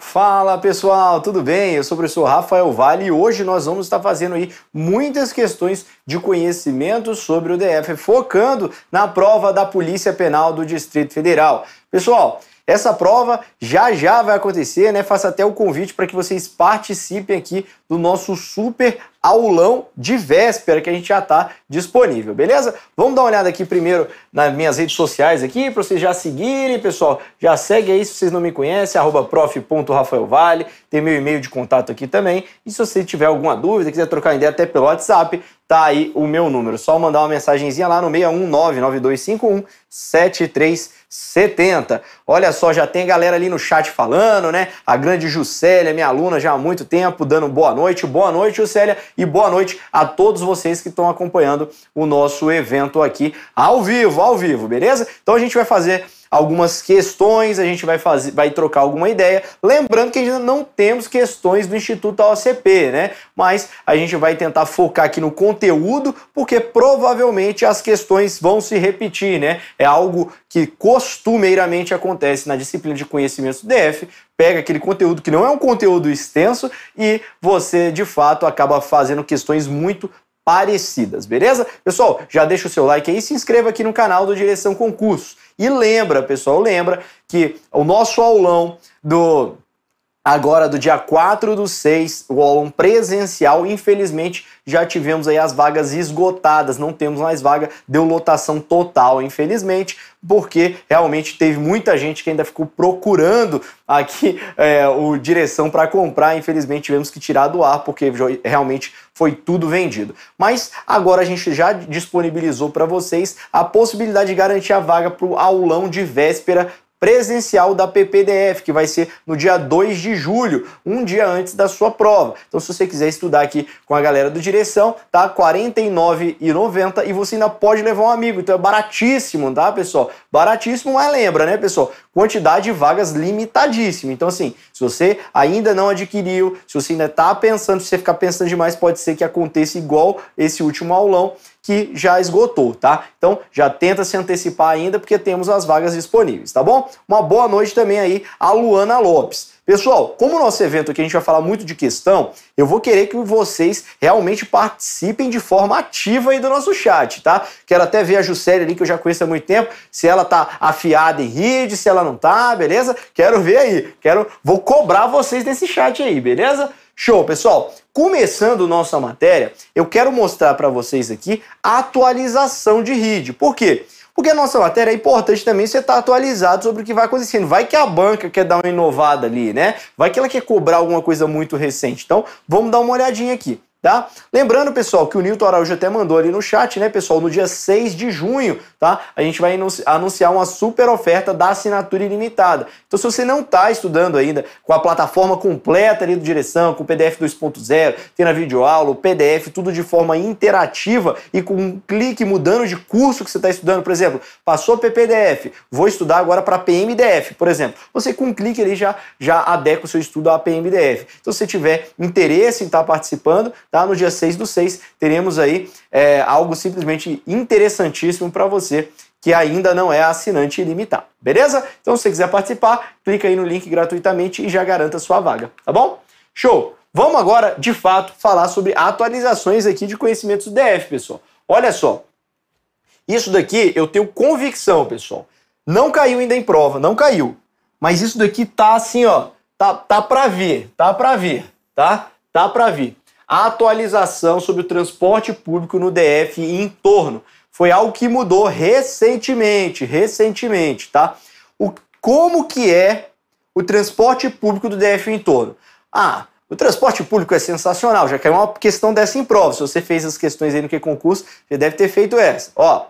Fala pessoal, tudo bem? Eu sou o professor Rafael Vale e hoje nós vamos estar fazendo aí muitas questões de conhecimento sobre o DF, focando na prova da Polícia Penal do Distrito Federal. Pessoal, essa prova já já vai acontecer, né? Faço até o convite para que vocês participem aqui do nosso super aulão de véspera que a gente já está disponível, beleza? Vamos dar uma olhada aqui primeiro nas minhas redes sociais aqui para vocês já seguirem, pessoal. Já segue aí se vocês não me conhecem, prof.rafaelvale, tem meu e-mail de contato aqui também. E se você tiver alguma dúvida, quiser trocar ideia até pelo WhatsApp, tá aí o meu número. Só mandar uma mensagenzinha lá no 61992517370. Olha só, já tem galera ali no chat falando, né? A grande Juscelia, minha aluna já há muito tempo, dando boa noite. Boa noite, Juscelia, e boa noite a todos vocês que estão acompanhando o nosso evento aqui ao vivo, ao vivo, beleza? Então a gente vai fazer algumas questões, a gente vai fazer, vai trocar alguma ideia. Lembrando que ainda não temos questões do Instituto OCP né? Mas a gente vai tentar focar aqui no conteúdo, porque provavelmente as questões vão se repetir, né? É algo que costumeiramente acontece na disciplina de conhecimento do DF, pega aquele conteúdo que não é um conteúdo extenso e você de fato acaba fazendo questões muito parecidas, beleza? Pessoal, já deixa o seu like aí, se inscreva aqui no canal do Direção Concurso. E lembra, pessoal, lembra que o nosso aulão do agora do dia 4 do 6, o aulão presencial, infelizmente já tivemos aí as vagas esgotadas, não temos mais vaga, deu lotação total, infelizmente, porque realmente teve muita gente que ainda ficou procurando aqui é, o direção para comprar, infelizmente tivemos que tirar do ar, porque realmente foi tudo vendido. Mas agora a gente já disponibilizou para vocês a possibilidade de garantir a vaga para o aulão de véspera presencial da PPDF, que vai ser no dia 2 de julho, um dia antes da sua prova. Então, se você quiser estudar aqui com a galera do Direção, tá R$ 49,90 e você ainda pode levar um amigo. Então, é baratíssimo, tá, pessoal? Baratíssimo, mas é lembra, né, pessoal? Quantidade de vagas limitadíssima. Então, assim, se você ainda não adquiriu, se você ainda tá pensando, se você ficar pensando demais, pode ser que aconteça igual esse último aulão que já esgotou, tá? Então já tenta se antecipar ainda porque temos as vagas disponíveis, tá bom? Uma boa noite também aí a Luana Lopes. Pessoal, como o nosso evento aqui a gente vai falar muito de questão, eu vou querer que vocês realmente participem de forma ativa aí do nosso chat, tá? Quero até ver a Juscelia ali, que eu já conheço há muito tempo, se ela tá afiada em rede, se ela não tá, beleza? Quero ver aí, quero, vou cobrar vocês nesse chat aí, beleza? Show, pessoal. Começando nossa matéria, eu quero mostrar para vocês aqui a atualização de RID. Por quê? Porque a nossa matéria é importante também você estar tá atualizado sobre o que vai acontecendo. Vai que a banca quer dar uma inovada ali, né? Vai que ela quer cobrar alguma coisa muito recente. Então, vamos dar uma olhadinha aqui. Tá? Lembrando, pessoal, que o Nilton Araújo até mandou ali no chat, né, pessoal? No dia 6 de junho, tá? A gente vai anunciar uma super oferta da assinatura ilimitada. Então, se você não está estudando ainda com a plataforma completa ali do Direção, com o PDF 2.0, tendo a videoaula, o PDF, tudo de forma interativa e com um clique mudando de curso que você está estudando, por exemplo, passou PPDF, vou estudar agora para PMDF, por exemplo. Você com um clique ali já, já adequa o seu estudo à PMDF. Então, se você tiver interesse em estar tá participando, tá? No dia 6 do 6, teremos aí é, algo simplesmente interessantíssimo para você que ainda não é assinante ilimitado, beleza? Então, se você quiser participar, clica aí no link gratuitamente e já garanta sua vaga, tá bom? Show! Vamos agora, de fato, falar sobre atualizações aqui de conhecimentos do DF, pessoal. Olha só, isso daqui eu tenho convicção, pessoal. Não caiu ainda em prova, não caiu. Mas isso daqui tá assim, ó, tá, tá pra vir, tá pra vir, tá? Tá pra vir a atualização sobre o transporte público no DF e em torno. Foi algo que mudou recentemente, recentemente, tá? O, como que é o transporte público do DF e em torno? Ah, o transporte público é sensacional, já que é uma questão dessa em prova. Se você fez as questões aí no que é concurso, você deve ter feito essa. Ó,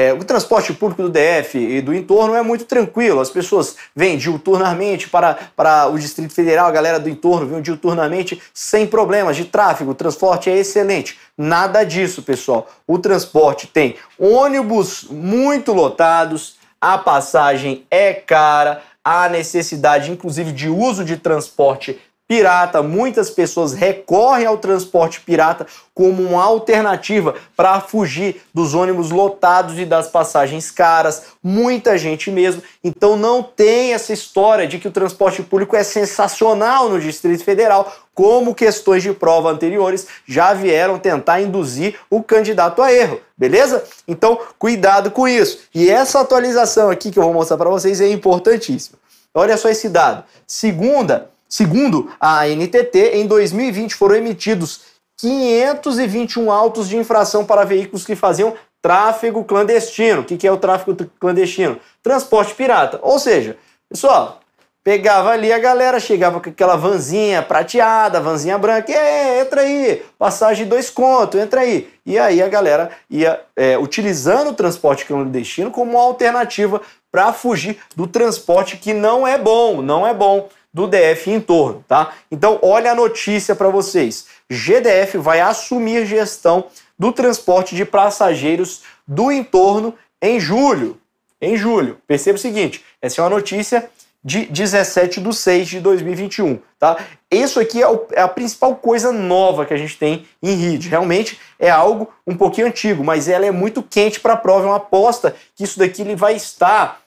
é, o transporte público do DF e do entorno é muito tranquilo. As pessoas vêm diuturnamente para, para o Distrito Federal, a galera do entorno vem diuturnamente sem problemas de tráfego. O transporte é excelente. Nada disso, pessoal. O transporte tem ônibus muito lotados, a passagem é cara, há necessidade, inclusive, de uso de transporte pirata, muitas pessoas recorrem ao transporte pirata como uma alternativa para fugir dos ônibus lotados e das passagens caras, muita gente mesmo. Então não tem essa história de que o transporte público é sensacional no Distrito Federal, como questões de prova anteriores já vieram tentar induzir o candidato a erro, beleza? Então cuidado com isso. E essa atualização aqui que eu vou mostrar para vocês é importantíssima. Olha só esse dado. Segunda, Segundo a NTT, em 2020 foram emitidos 521 autos de infração para veículos que faziam tráfego clandestino. O que é o tráfego clandestino? Transporte pirata. Ou seja, pessoal, pegava ali a galera, chegava com aquela vanzinha prateada, vanzinha branca, é, entra aí, passagem dois contos, entra aí. E aí a galera ia é, utilizando o transporte clandestino como uma alternativa para fugir do transporte que não é bom, não é bom do DF em torno, tá? Então, olha a notícia para vocês. GDF vai assumir gestão do transporte de passageiros do entorno em julho. Em julho. Perceba o seguinte, essa é uma notícia de 17 de 6 de 2021, tá? Isso aqui é, é, a principal coisa nova que a gente tem em RID. Realmente é algo um pouquinho antigo, mas ela é muito quente para a prova, é uma aposta que isso daqui ele vai estar...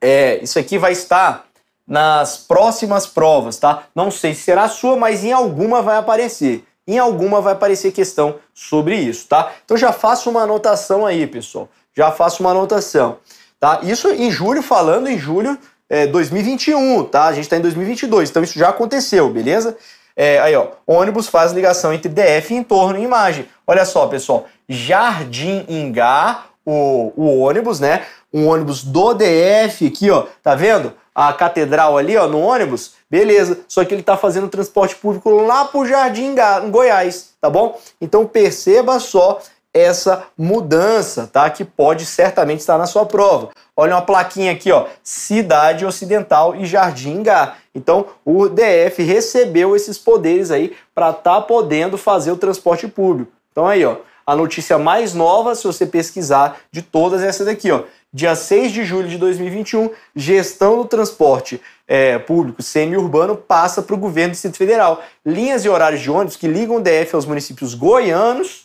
É, isso aqui vai estar nas próximas provas, tá? Não sei se será a sua, mas em alguma vai aparecer. Em alguma vai aparecer questão sobre isso, tá? Então já faço uma anotação aí, pessoal. Já faço uma anotação, tá? Isso em julho, falando em julho é, 2021, tá? A gente está em 2022, então isso já aconteceu, beleza? É, aí, ó, ônibus faz ligação entre DF e entorno em imagem. Olha só, pessoal, Jardim Ingá, o, o ônibus, né? Um ônibus do DF aqui, ó, tá vendo? a catedral ali, ó, no ônibus, beleza. Só que ele está fazendo transporte público lá pro Jardim Goiás, tá bom? Então perceba só essa mudança, tá? Que pode certamente estar na sua prova. Olha uma plaquinha aqui, ó, Cidade Ocidental e Jardim Gá. Então, o DF recebeu esses poderes aí para estar tá podendo fazer o transporte público. Então aí, ó, a notícia mais nova, se você pesquisar de todas essas daqui, ó dia 6 de julho de 2021, gestão do transporte é, público semi-urbano passa para o governo do Distrito Federal. Linhas e horários de ônibus que ligam o DF aos municípios goianos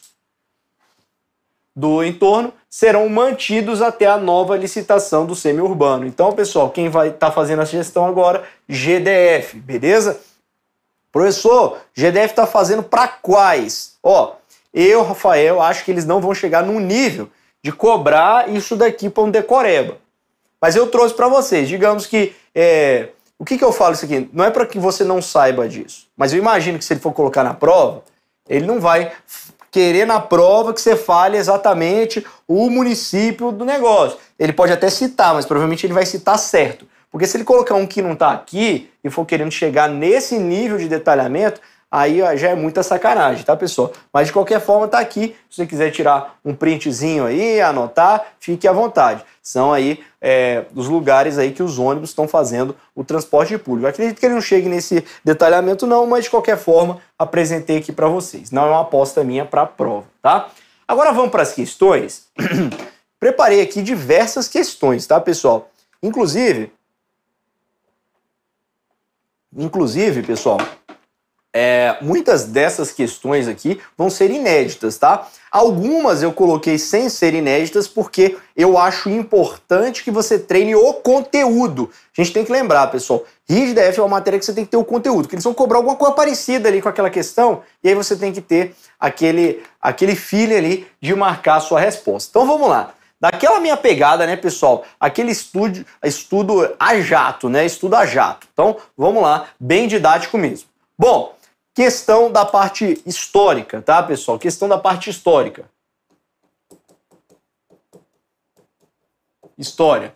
do entorno serão mantidos até a nova licitação do semi-urbano. Então, pessoal, quem vai estar tá fazendo a gestão agora? GDF, beleza? Professor, GDF está fazendo para quais? Ó, eu, Rafael, acho que eles não vão chegar num nível de cobrar isso daqui para um decoreba. Mas eu trouxe para vocês, digamos que. É, o que, que eu falo isso aqui? Não é para que você não saiba disso, mas eu imagino que se ele for colocar na prova, ele não vai querer na prova que você fale exatamente o município do negócio. Ele pode até citar, mas provavelmente ele vai citar certo. Porque se ele colocar um que não está aqui e for querendo chegar nesse nível de detalhamento, aí ó, já é muita sacanagem, tá, pessoal? Mas de qualquer forma, tá aqui. Se você quiser tirar um printzinho aí, anotar, fique à vontade. São aí é, os lugares aí que os ônibus estão fazendo o transporte público. Acredito que ele não chegue nesse detalhamento, não, mas de qualquer forma, apresentei aqui para vocês. Não é uma aposta minha para a prova, tá? Agora vamos para as questões. Preparei aqui diversas questões, tá, pessoal? Inclusive, inclusive, pessoal, é, muitas dessas questões aqui vão ser inéditas, tá? Algumas eu coloquei sem ser inéditas porque eu acho importante que você treine o conteúdo. A gente tem que lembrar, pessoal, RIGDF é uma matéria que você tem que ter o conteúdo, que eles vão cobrar alguma coisa parecida ali com aquela questão, e aí você tem que ter aquele, aquele feeling ali de marcar a sua resposta. Então vamos lá. Daquela minha pegada, né, pessoal? Aquele estudo, estudo a jato, né? Estudo a jato. Então, vamos lá, bem didático mesmo. Bom, Questão da parte histórica, tá, pessoal? Questão da parte histórica. História.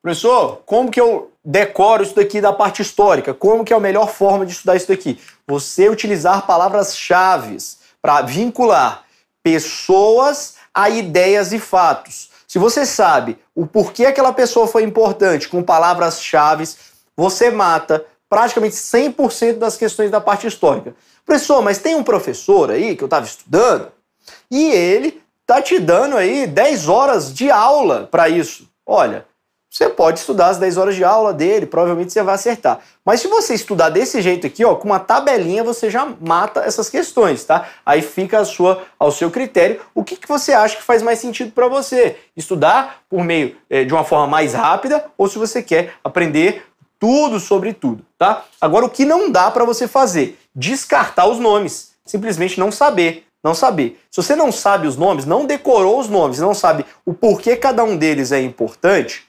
Professor, como que eu decoro isso daqui da parte histórica? Como que é a melhor forma de estudar isso daqui? Você utilizar palavras-chave para vincular pessoas a ideias e fatos. Se você sabe o porquê aquela pessoa foi importante com palavras-chave, você mata praticamente 100% das questões da parte histórica. Professor, mas tem um professor aí que eu estava estudando e ele tá te dando aí 10 horas de aula para isso. Olha, você pode estudar as 10 horas de aula dele, provavelmente você vai acertar. Mas se você estudar desse jeito aqui, ó, com uma tabelinha, você já mata essas questões, tá? Aí fica a sua, ao seu critério o que, que você acha que faz mais sentido para você. Estudar por meio é, de uma forma mais rápida ou se você quer aprender tudo sobre tudo, tá? Agora, o que não dá para você fazer? Descartar os nomes. Simplesmente não saber. Não saber. Se você não sabe os nomes, não decorou os nomes, não sabe o porquê cada um deles é importante,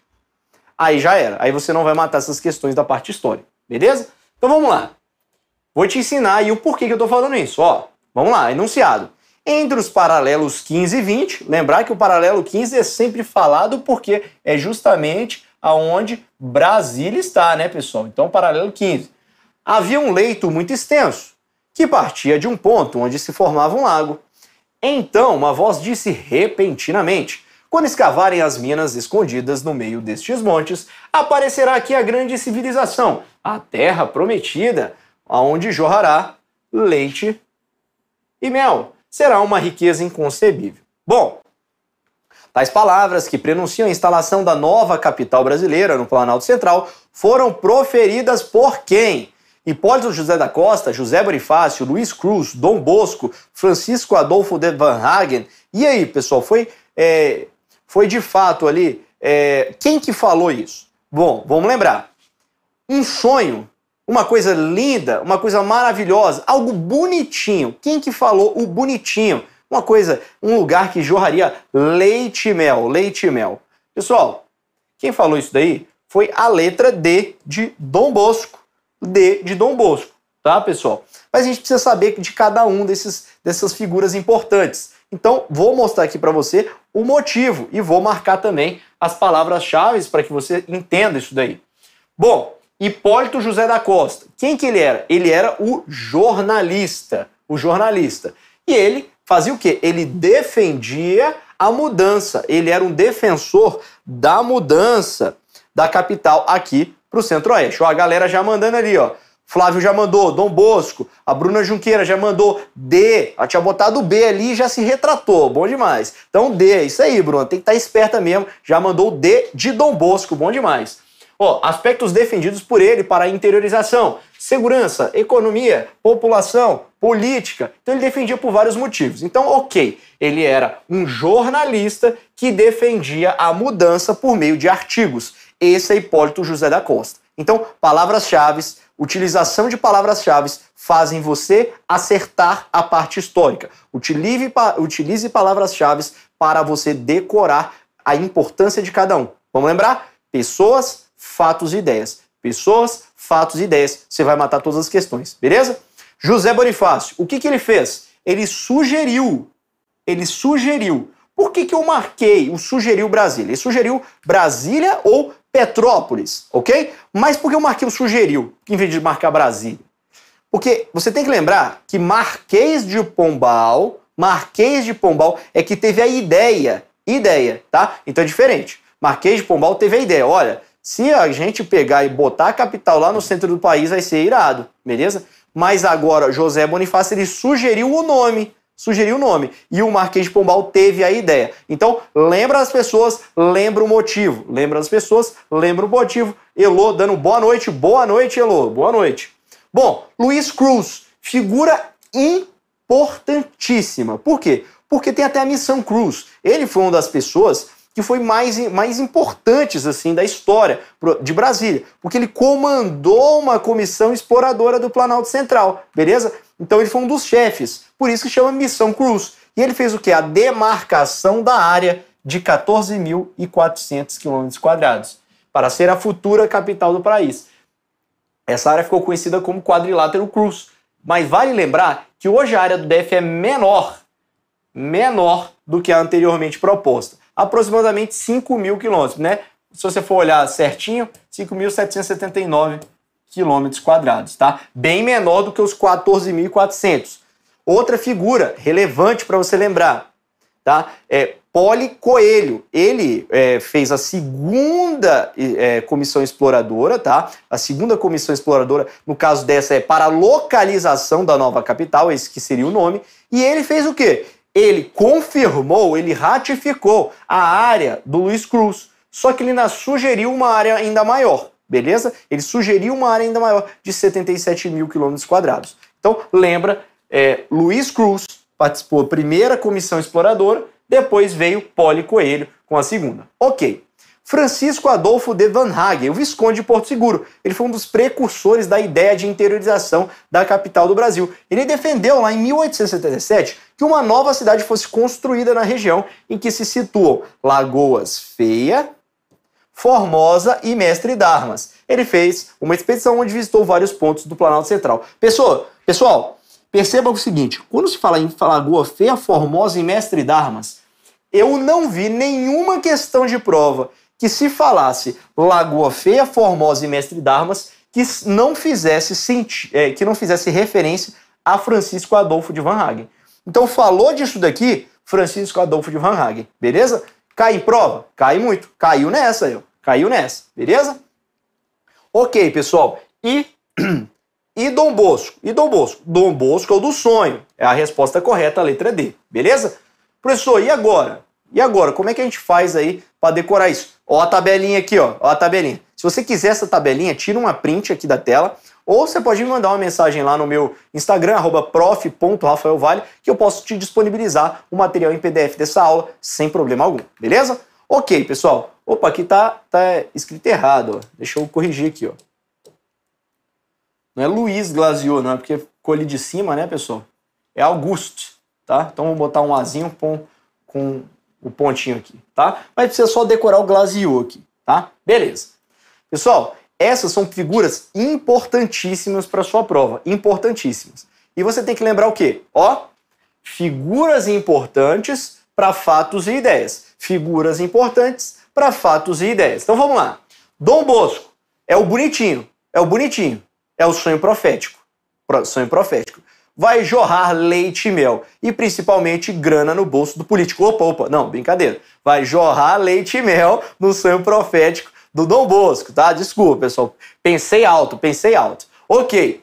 aí já era. Aí você não vai matar essas questões da parte histórica, beleza? Então vamos lá. Vou te ensinar aí o porquê que eu tô falando isso, ó. Vamos lá, enunciado. Entre os paralelos 15 e 20, lembrar que o paralelo 15 é sempre falado porque é justamente aonde Brasília está, né, pessoal? Então, paralelo 15. Havia um leito muito extenso, que partia de um ponto onde se formava um lago. Então, uma voz disse repentinamente: Quando escavarem as minas escondidas no meio destes montes, aparecerá aqui a grande civilização, a terra prometida, aonde jorrará leite e mel. Será uma riqueza inconcebível. Bom, Tais palavras, que prenunciam a instalação da nova capital brasileira no Planalto Central, foram proferidas por quem? Hipólito José da Costa, José Bonifácio, Luiz Cruz, Dom Bosco, Francisco Adolfo de Van Hagen. E aí, pessoal, foi, é, foi de fato ali. É, quem que falou isso? Bom, vamos lembrar. Um sonho, uma coisa linda, uma coisa maravilhosa, algo bonitinho. Quem que falou o bonitinho? Uma coisa, um lugar que jorraria leite e mel, leite e mel. Pessoal, quem falou isso daí foi a letra D de Dom Bosco. D de Dom Bosco, tá, pessoal? Mas a gente precisa saber de cada um desses, dessas figuras importantes. Então, vou mostrar aqui para você o motivo e vou marcar também as palavras-chave para que você entenda isso daí. Bom, Hipólito José da Costa. Quem que ele era? Ele era o jornalista, o jornalista. E ele fazia o quê? Ele defendia a mudança, ele era um defensor da mudança da capital aqui para o Centro-Oeste. a galera já mandando ali, ó. Flávio já mandou, Dom Bosco, a Bruna Junqueira já mandou D, ela tinha botado B ali e já se retratou, bom demais. Então D, é isso aí, Bruna, tem que estar tá esperta mesmo, já mandou D de Dom Bosco, bom demais. Ó, aspectos defendidos por ele para a interiorização segurança, economia, população, política. Então ele defendia por vários motivos. Então, ok, ele era um jornalista que defendia a mudança por meio de artigos. Esse é Hipólito José da Costa. Então, palavras-chave, utilização de palavras-chave fazem você acertar a parte histórica. Utilize, utilize palavras-chave para você decorar a importância de cada um. Vamos lembrar? Pessoas, fatos e ideias. Pessoas, fatos e ideias. Você vai matar todas as questões, beleza? José Bonifácio, o que, que ele fez? Ele sugeriu, ele sugeriu. Por que, que eu marquei o sugeriu Brasília? Ele sugeriu Brasília ou Petrópolis, ok? Mas por que eu marquei o sugeriu em vez de marcar Brasília? Porque você tem que lembrar que Marquês de Pombal, Marquês de Pombal é que teve a ideia, ideia, tá? Então é diferente. Marquês de Pombal teve a ideia, olha, se a gente pegar e botar a capital lá no centro do país, vai ser irado, beleza? Mas agora, José Bonifácio, ele sugeriu o nome. Sugeriu o nome. E o Marquês de Pombal teve a ideia. Então, lembra as pessoas, lembra o motivo. Lembra as pessoas, lembra o motivo. Elô dando boa noite, boa noite, Elô, boa noite. Bom, Luiz Cruz, figura importantíssima. Por quê? Porque tem até a missão Cruz. Ele foi uma das pessoas que foi mais, mais importantes assim da história de Brasília, porque ele comandou uma comissão exploradora do Planalto Central, beleza? Então ele foi um dos chefes, por isso que chama Missão Cruz. E ele fez o que? A demarcação da área de 14.400 quilômetros quadrados para ser a futura capital do país. Essa área ficou conhecida como Quadrilátero Cruz, mas vale lembrar que hoje a área do DF é menor, menor do que a anteriormente proposta aproximadamente 5 mil quilômetros, né? Se você for olhar certinho, 5.779 quilômetros quadrados, tá? Bem menor do que os 14.400. Outra figura relevante para você lembrar, tá? É Poli Coelho. Ele é, fez a segunda é, comissão exploradora, tá? A segunda comissão exploradora, no caso dessa, é para a localização da nova capital, esse que seria o nome. E ele fez o quê? ele confirmou, ele ratificou a área do Luiz Cruz. Só que ele ainda sugeriu uma área ainda maior, beleza? Ele sugeriu uma área ainda maior de 77 mil quilômetros quadrados. Então, lembra, é, Luiz Cruz participou da primeira comissão exploradora, depois veio Poli Coelho com a segunda. Ok. Francisco Adolfo de Van Hagen, o Visconde de Porto Seguro. Ele foi um dos precursores da ideia de interiorização da capital do Brasil. Ele defendeu lá em 1877 que uma nova cidade fosse construída na região em que se situam Lagoas Feia, Formosa e Mestre Darmas. Ele fez uma expedição onde visitou vários pontos do Planalto Central. Pessoal, pessoal perceba o seguinte: quando se fala em Lagoa Feia, Formosa e Mestre Darmas, eu não vi nenhuma questão de prova que se falasse Lagoa Feia, Formosa e Mestre Darmas que não fizesse, é, que não fizesse referência a Francisco Adolfo de Van Hagen. Então falou disso daqui Francisco Adolfo de Van Hagen, beleza? Cai em prova? Cai muito. Caiu nessa eu. Caiu nessa, beleza? Ok, pessoal. E e Dom Bosco? E Dom Bosco? Dom Bosco é o do sonho. É a resposta correta, a letra D, beleza? Professor, e agora? E agora, como é que a gente faz aí para decorar isso? Ó a tabelinha aqui, ó, ó a tabelinha. Se você quiser essa tabelinha, tira uma print aqui da tela ou você pode me mandar uma mensagem lá no meu Instagram, prof.rafaelvale, que eu posso te disponibilizar o material em PDF dessa aula sem problema algum, beleza? Ok, pessoal. Opa, aqui tá, tá escrito errado. Ó. Deixa eu corrigir aqui. Ó. Não é Luiz Glazio, não é porque ficou ali de cima, né, pessoal? É Auguste, tá? Então vou botar um Azinho com, com o pontinho aqui, tá? Mas precisa só decorar o Glazio aqui, tá? Beleza. Pessoal, essas são figuras importantíssimas para sua prova, importantíssimas. E você tem que lembrar o quê? Ó, figuras importantes para fatos e ideias. Figuras importantes para fatos e ideias. Então vamos lá. Dom Bosco é o bonitinho, é o bonitinho, é o sonho profético. Sonho profético. Vai jorrar leite e mel e principalmente grana no bolso do político. Opa, opa, não, brincadeira. Vai jorrar leite e mel no sonho profético do Dom Bosco, tá? Desculpa, pessoal. Pensei alto, pensei alto. Ok.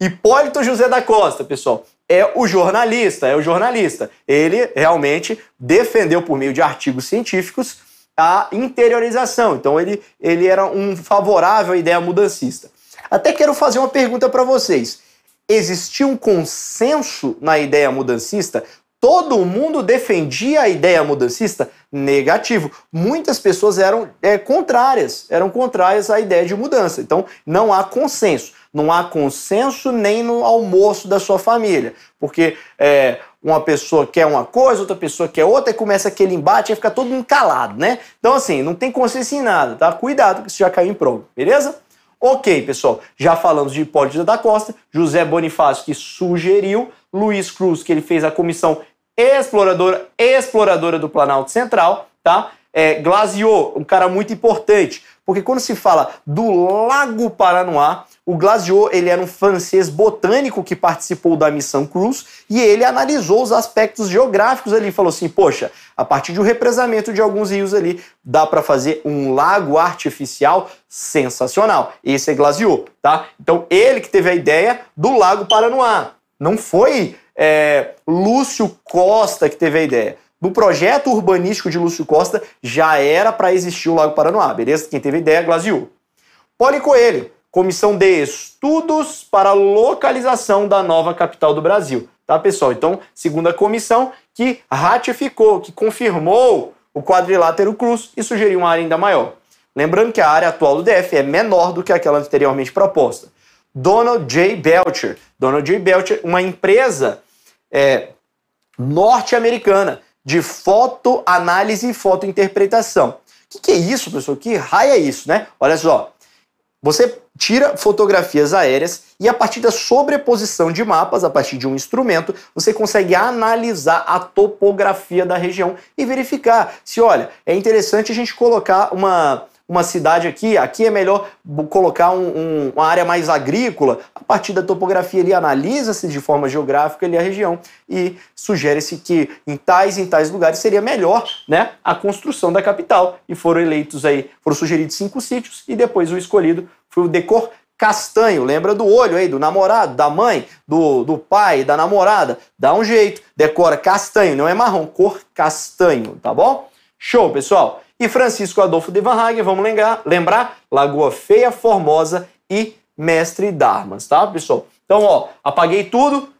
Hipólito José da Costa, pessoal, é o jornalista, é o jornalista. Ele realmente defendeu por meio de artigos científicos a interiorização. Então ele, ele era um favorável à ideia mudancista. Até quero fazer uma pergunta para vocês. Existia um consenso na ideia mudancista todo mundo defendia a ideia mudancista? Negativo. Muitas pessoas eram é, contrárias, eram contrárias à ideia de mudança. Então, não há consenso. Não há consenso nem no almoço da sua família, porque é, uma pessoa quer uma coisa, outra pessoa quer outra, e começa aquele embate, e fica todo mundo calado, né? Então, assim, não tem consenso em nada, tá? Cuidado, que isso já caiu em prova, beleza? Ok, pessoal, já falamos de Hipólito da Costa, José Bonifácio que sugeriu Luiz Cruz, que ele fez a comissão exploradora, exploradora do Planalto Central, tá? É, um cara muito importante, porque quando se fala do Lago Paranoá, o Glasiou ele era um francês botânico que participou da missão Cruz e ele analisou os aspectos geográficos ali, falou assim, poxa, a partir do represamento de alguns rios ali, dá para fazer um lago artificial sensacional. Esse é Glasiou, tá? Então ele que teve a ideia do Lago Paranoá. Não foi é, Lúcio Costa que teve a ideia. No projeto urbanístico de Lúcio Costa já era para existir o Lago Paranoá, beleza? Quem teve a ideia é Glaziou. Poli Coelho, Comissão de Estudos para Localização da Nova Capital do Brasil. Tá, pessoal? Então, segunda comissão que ratificou, que confirmou o quadrilátero cruz e sugeriu uma área ainda maior. Lembrando que a área atual do DF é menor do que aquela anteriormente proposta. Donald J. Belcher. Donald J. Belcher, uma empresa é, norte-americana de fotoanálise e fotointerpretação. O que, que, é isso, pessoal? Que raio é isso, né? Olha só. Você tira fotografias aéreas e a partir da sobreposição de mapas, a partir de um instrumento, você consegue analisar a topografia da região e verificar se, olha, é interessante a gente colocar uma uma cidade aqui, aqui é melhor colocar um, um, uma área mais agrícola. A partir da topografia, ele analisa-se de forma geográfica ali a região e sugere-se que em tais e em tais lugares seria melhor né, a construção da capital. E foram eleitos aí, foram sugeridos cinco sítios e depois o escolhido foi o decor castanho, lembra do olho aí, do namorado, da mãe, do, do pai, da namorada. Dá um jeito, decora castanho, não é marrom, cor castanho, tá bom? Show, pessoal! E Francisco Adolfo de Van Hagen, vamos lembrar, lembrar Lagoa Feia, Formosa e Mestre Darmas, tá, pessoal? Então, ó, apaguei tudo,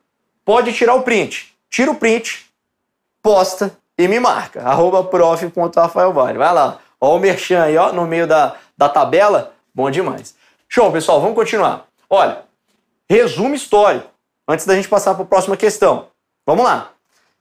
pode tirar o print. Tira o print, posta e me marca. Arroba prof.rafaelvale. Vai lá. Ó o merchan aí, ó, no meio da, da tabela. Bom demais. Show, pessoal, vamos continuar. Olha, resumo histórico, antes da gente passar para a próxima questão. Vamos lá.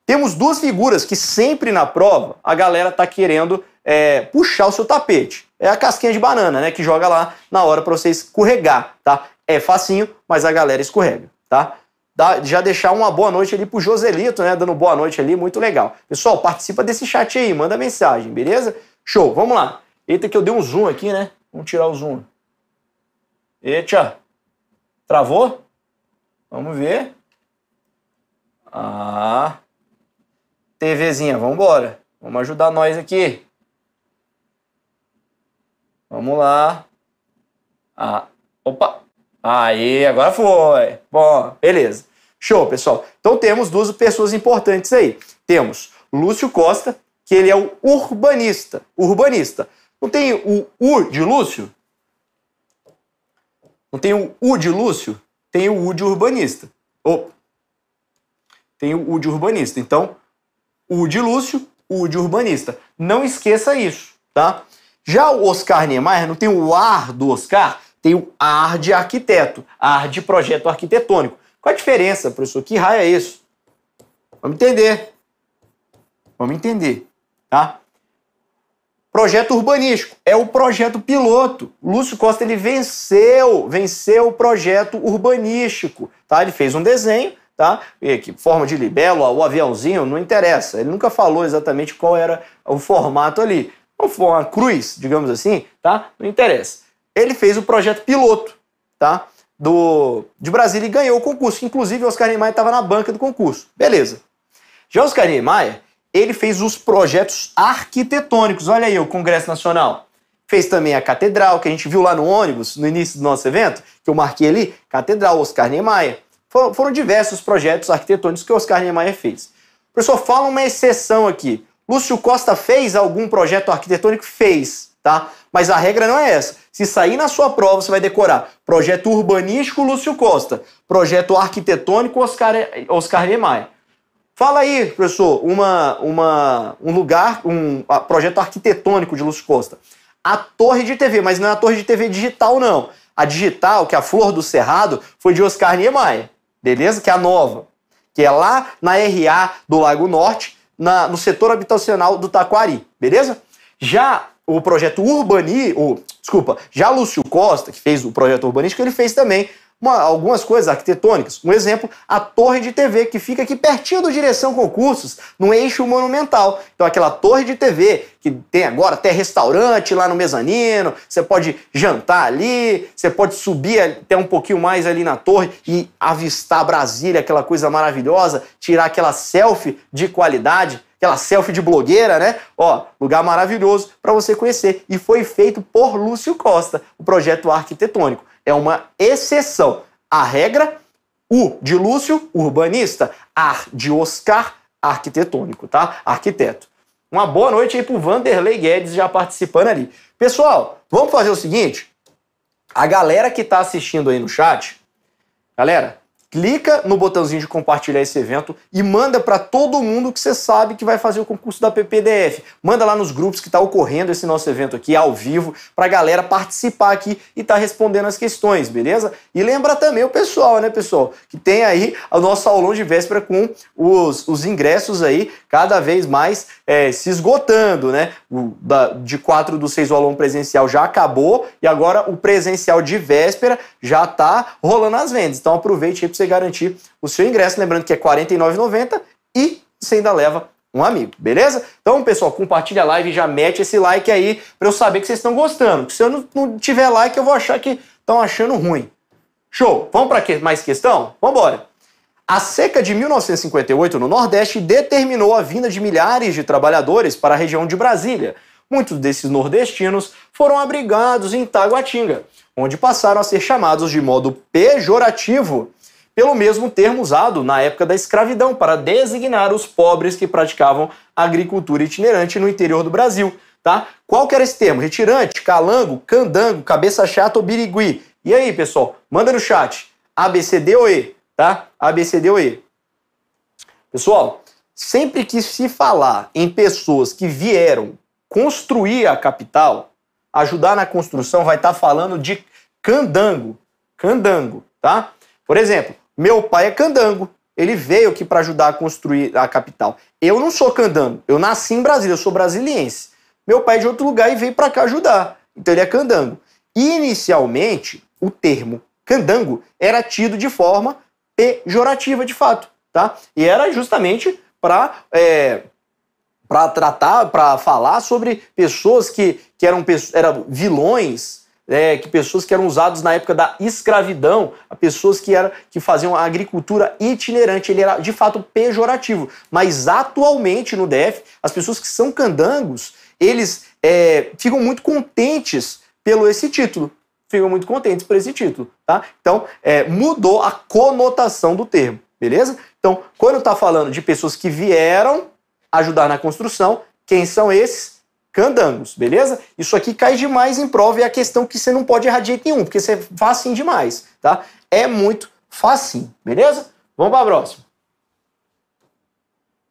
Temos duas figuras que sempre na prova a galera tá querendo é, puxar o seu tapete. É a casquinha de banana, né? Que joga lá na hora para você escorregar, tá? É facinho, mas a galera escorrega, tá? Dá, já deixar uma boa noite ali pro Joselito, né? Dando boa noite ali, muito legal. Pessoal, participa desse chat aí, manda mensagem, beleza? Show, vamos lá. Eita, que eu dei um zoom aqui, né? Vamos tirar o zoom. Eita, travou? Vamos ver. Ah, TVzinha, vamos embora. Vamos ajudar nós aqui. Vamos lá. Ah, opa! Aí, agora foi. Bom, beleza. Show, pessoal. Então temos duas pessoas importantes aí. Temos Lúcio Costa, que ele é o urbanista. Urbanista. Não tem o U de Lúcio? Não tem o U de Lúcio? Tem o U de urbanista. Opa. Tem o U de urbanista. Então, U de Lúcio, U de urbanista. Não esqueça isso, tá? Já o Oscar Niemeyer não tem o ar do Oscar, tem o ar de arquiteto, ar de projeto arquitetônico. Qual a diferença, professor? Que raio é isso? Vamos entender. Vamos entender, tá? Projeto urbanístico é o projeto piloto. Lúcio Costa ele venceu, venceu o projeto urbanístico, tá? Ele fez um desenho, tá? E aqui, forma de libelo, o aviãozinho, não interessa. Ele nunca falou exatamente qual era o formato ali, ou for uma cruz, digamos assim, tá? Não interessa. Ele fez o projeto piloto, tá? Do, de Brasília e ganhou o concurso. Inclusive, Oscar Niemeyer estava na banca do concurso. Beleza. Já Oscar Niemeyer, ele fez os projetos arquitetônicos. Olha aí o Congresso Nacional. Fez também a catedral, que a gente viu lá no ônibus, no início do nosso evento, que eu marquei ali, Catedral Oscar Niemeyer. Foram, diversos projetos arquitetônicos que Oscar Niemeyer fez. Professor, fala uma exceção aqui. Lúcio Costa fez algum projeto arquitetônico? Fez, tá? Mas a regra não é essa. Se sair na sua prova, você vai decorar projeto urbanístico Lúcio Costa, projeto arquitetônico Oscar, Oscar Niemeyer. Fala aí, professor, uma, uma, um lugar, um projeto arquitetônico de Lúcio Costa. A torre de TV, mas não é a torre de TV digital, não. A digital, que é a Flor do Cerrado, foi de Oscar Niemeyer, beleza? Que é a nova. Que é lá na RA do Lago Norte, na, no setor habitacional do Taquari, beleza? Já o projeto Urbani, o desculpa, já Lúcio Costa, que fez o projeto urbanístico, ele fez também uma, algumas coisas arquitetônicas. Um exemplo, a torre de TV, que fica aqui pertinho do Direção Concursos, no eixo monumental. Então, aquela torre de TV, que tem agora até restaurante lá no mezanino, você pode jantar ali, você pode subir até um pouquinho mais ali na torre e avistar Brasília, aquela coisa maravilhosa, tirar aquela selfie de qualidade aquela selfie de blogueira, né? Ó, lugar maravilhoso para você conhecer. E foi feito por Lúcio Costa, o projeto arquitetônico é uma exceção. A regra, U de Lúcio, urbanista, Ar de Oscar, arquitetônico, tá? Arquiteto. Uma boa noite aí pro Vanderlei Guedes já participando ali. Pessoal, vamos fazer o seguinte? A galera que tá assistindo aí no chat, galera, clica no botãozinho de compartilhar esse evento e manda para todo mundo que você sabe que vai fazer o concurso da PPDF. Manda lá nos grupos que está ocorrendo esse nosso evento aqui ao vivo para a galera participar aqui e estar tá respondendo as questões, beleza? E lembra também o pessoal, né, pessoal, que tem aí o nosso aulão de véspera com os, os ingressos aí cada vez mais é, se esgotando, né? O, da, de 4 do 6 o aulão presencial já acabou e agora o presencial de véspera já está rolando as vendas. Então aproveite aí para você garantir o seu ingresso. Lembrando que é R$ 49,90 e você ainda leva um amigo, beleza? Então, pessoal, compartilha a live, já mete esse like aí para eu saber que vocês estão gostando. Se eu não, não tiver like, eu vou achar que estão achando ruim. Show! Vamos para que, mais questão? Vamos embora! A seca de 1958 no Nordeste determinou a vinda de milhares de trabalhadores para a região de Brasília. Muitos desses nordestinos foram abrigados em Taguatinga, onde passaram a ser chamados de modo pejorativo pelo mesmo termo usado na época da escravidão para designar os pobres que praticavam agricultura itinerante no interior do Brasil. Tá? Qual que era esse termo? Retirante, calango, candango, cabeça chata ou birigui? E aí, pessoal? Manda no chat. ABCD ou E, tá? ABCD ou E. Pessoal, sempre que se falar em pessoas que vieram construir a capital, ajudar na construção, vai estar tá falando de candango, candango, tá? Por exemplo, meu pai é candango. Ele veio aqui para ajudar a construir a capital. Eu não sou candango. Eu nasci em Brasília, eu sou brasiliense. Meu pai é de outro lugar e veio para cá ajudar. Então ele é candango. Inicialmente, o termo candango era tido de forma pejorativa, de fato, tá? E era justamente para é, para tratar, para falar sobre pessoas que, que eram, eram vilões, é, que pessoas que eram usadas na época da escravidão, a pessoas que, era, que faziam a agricultura itinerante. Ele era de fato pejorativo. Mas atualmente no DF, as pessoas que são candangos, eles é, ficam muito contentes pelo esse título. Ficam muito contentes por esse título, tá? Então, é, mudou a conotação do termo, beleza? Então, quando está falando de pessoas que vieram ajudar na construção, quem são esses? candangos, beleza? Isso aqui cai demais em prova e é a questão que você não pode errar de jeito nenhum, porque você é fácil demais, tá? É muito fácil, beleza? Vamos para a próxima.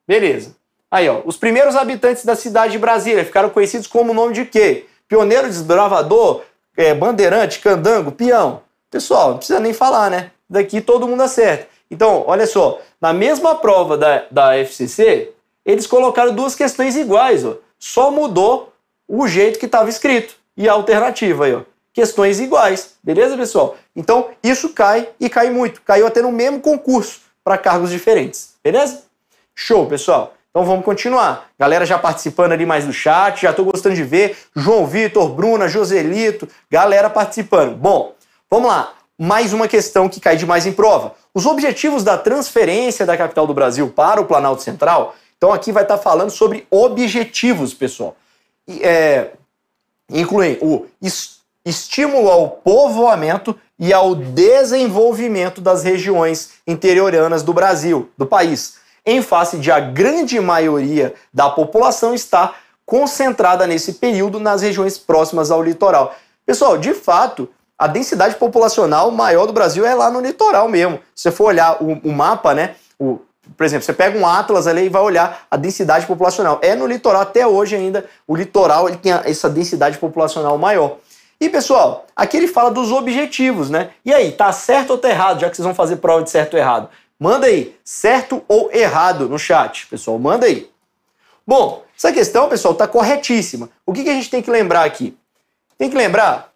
Beleza. Aí, ó, os primeiros habitantes da cidade de Brasília ficaram conhecidos como o nome de quê? Pioneiro, desbravador, é, bandeirante, candango, peão. Pessoal, não precisa nem falar, né? Daqui todo mundo acerta. Então, olha só, na mesma prova da, da FCC, eles colocaram duas questões iguais, ó. Só mudou o jeito que estava escrito e a alternativa aí, ó. Questões iguais, beleza, pessoal? Então, isso cai e cai muito. Caiu até no mesmo concurso para cargos diferentes, beleza? Show, pessoal. Então vamos continuar. Galera já participando ali mais do chat, já estou gostando de ver. João Vitor, Bruna, Joselito, galera participando. Bom, vamos lá. Mais uma questão que cai demais em prova. Os objetivos da transferência da capital do Brasil para o Planalto Central então aqui vai estar tá falando sobre objetivos, pessoal. E, é, incluem o estímulo ao povoamento e ao desenvolvimento das regiões interioranas do Brasil, do país, em face de a grande maioria da população estar concentrada nesse período nas regiões próximas ao litoral. Pessoal, de fato, a densidade populacional maior do Brasil é lá no litoral mesmo. Se você for olhar o, o mapa, né? O, por exemplo, você pega um atlas ali e vai olhar a densidade populacional. É no litoral, até hoje ainda, o litoral ele tem essa densidade populacional maior. E pessoal, aqui ele fala dos objetivos, né? E aí, tá certo ou tá errado, já que vocês vão fazer prova de certo ou errado? Manda aí, certo ou errado no chat, pessoal, manda aí. Bom, essa questão, pessoal, tá corretíssima. O que, que a gente tem que lembrar aqui? Tem que lembrar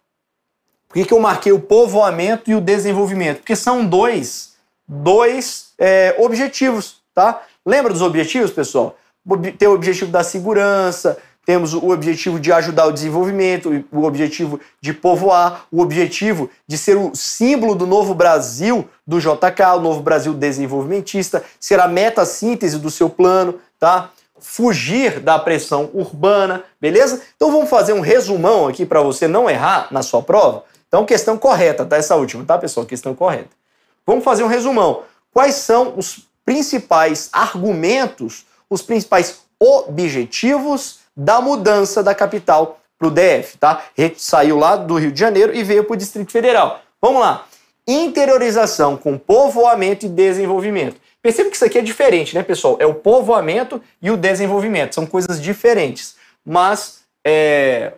por que, que eu marquei o povoamento e o desenvolvimento? Porque são dois dois é, objetivos, tá? Lembra dos objetivos, pessoal? Tem o objetivo da segurança, temos o objetivo de ajudar o desenvolvimento, o objetivo de povoar, o objetivo de ser o símbolo do novo Brasil do JK, o novo Brasil desenvolvimentista, ser a meta síntese do seu plano, tá? Fugir da pressão urbana, beleza? Então vamos fazer um resumão aqui para você não errar na sua prova. Então, questão correta, tá? Essa última, tá, pessoal? Questão correta. Vamos fazer um resumão. Quais são os principais argumentos, os principais objetivos da mudança da capital para o DF, tá? Saiu lá do Rio de Janeiro e veio para o Distrito Federal. Vamos lá. Interiorização com povoamento e desenvolvimento. Perceba que isso aqui é diferente, né, pessoal? É o povoamento e o desenvolvimento. São coisas diferentes. Mas é,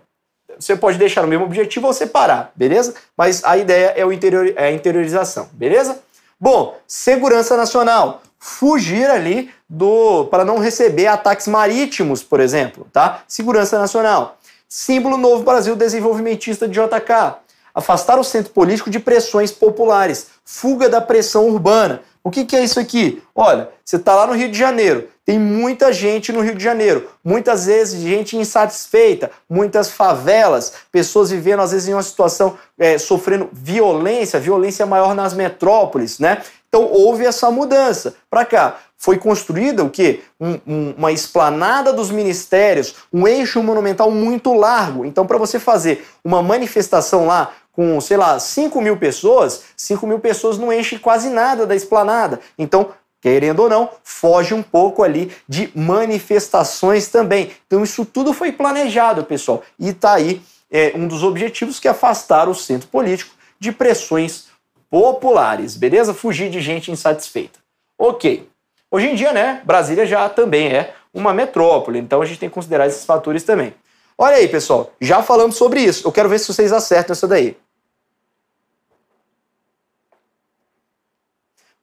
você pode deixar o mesmo objetivo ou separar, beleza? Mas a ideia é, o interior, é a interiorização, beleza? Bom, segurança nacional. Fugir ali do. para não receber ataques marítimos, por exemplo, tá? Segurança nacional. Símbolo novo Brasil desenvolvimentista de JK. Afastar o centro político de pressões populares. Fuga da pressão urbana. O que, que é isso aqui? Olha, você está lá no Rio de Janeiro tem muita gente no Rio de Janeiro, muitas vezes gente insatisfeita, muitas favelas, pessoas vivendo às vezes em uma situação é, sofrendo violência, violência maior nas metrópoles, né? Então houve essa mudança para cá. Foi construída o quê? Um, um, uma esplanada dos ministérios, um eixo monumental muito largo. Então, para você fazer uma manifestação lá com, sei lá, 5 mil pessoas, 5 mil pessoas não enchem quase nada da esplanada. Então, querendo ou não, foge um pouco ali de manifestações também. Então isso tudo foi planejado, pessoal. E está aí é, um dos objetivos que é afastar o centro político de pressões populares, beleza? Fugir de gente insatisfeita. Ok. Hoje em dia, né, Brasília já também é uma metrópole, então a gente tem que considerar esses fatores também. Olha aí, pessoal, já falamos sobre isso. Eu quero ver se vocês acertam essa daí.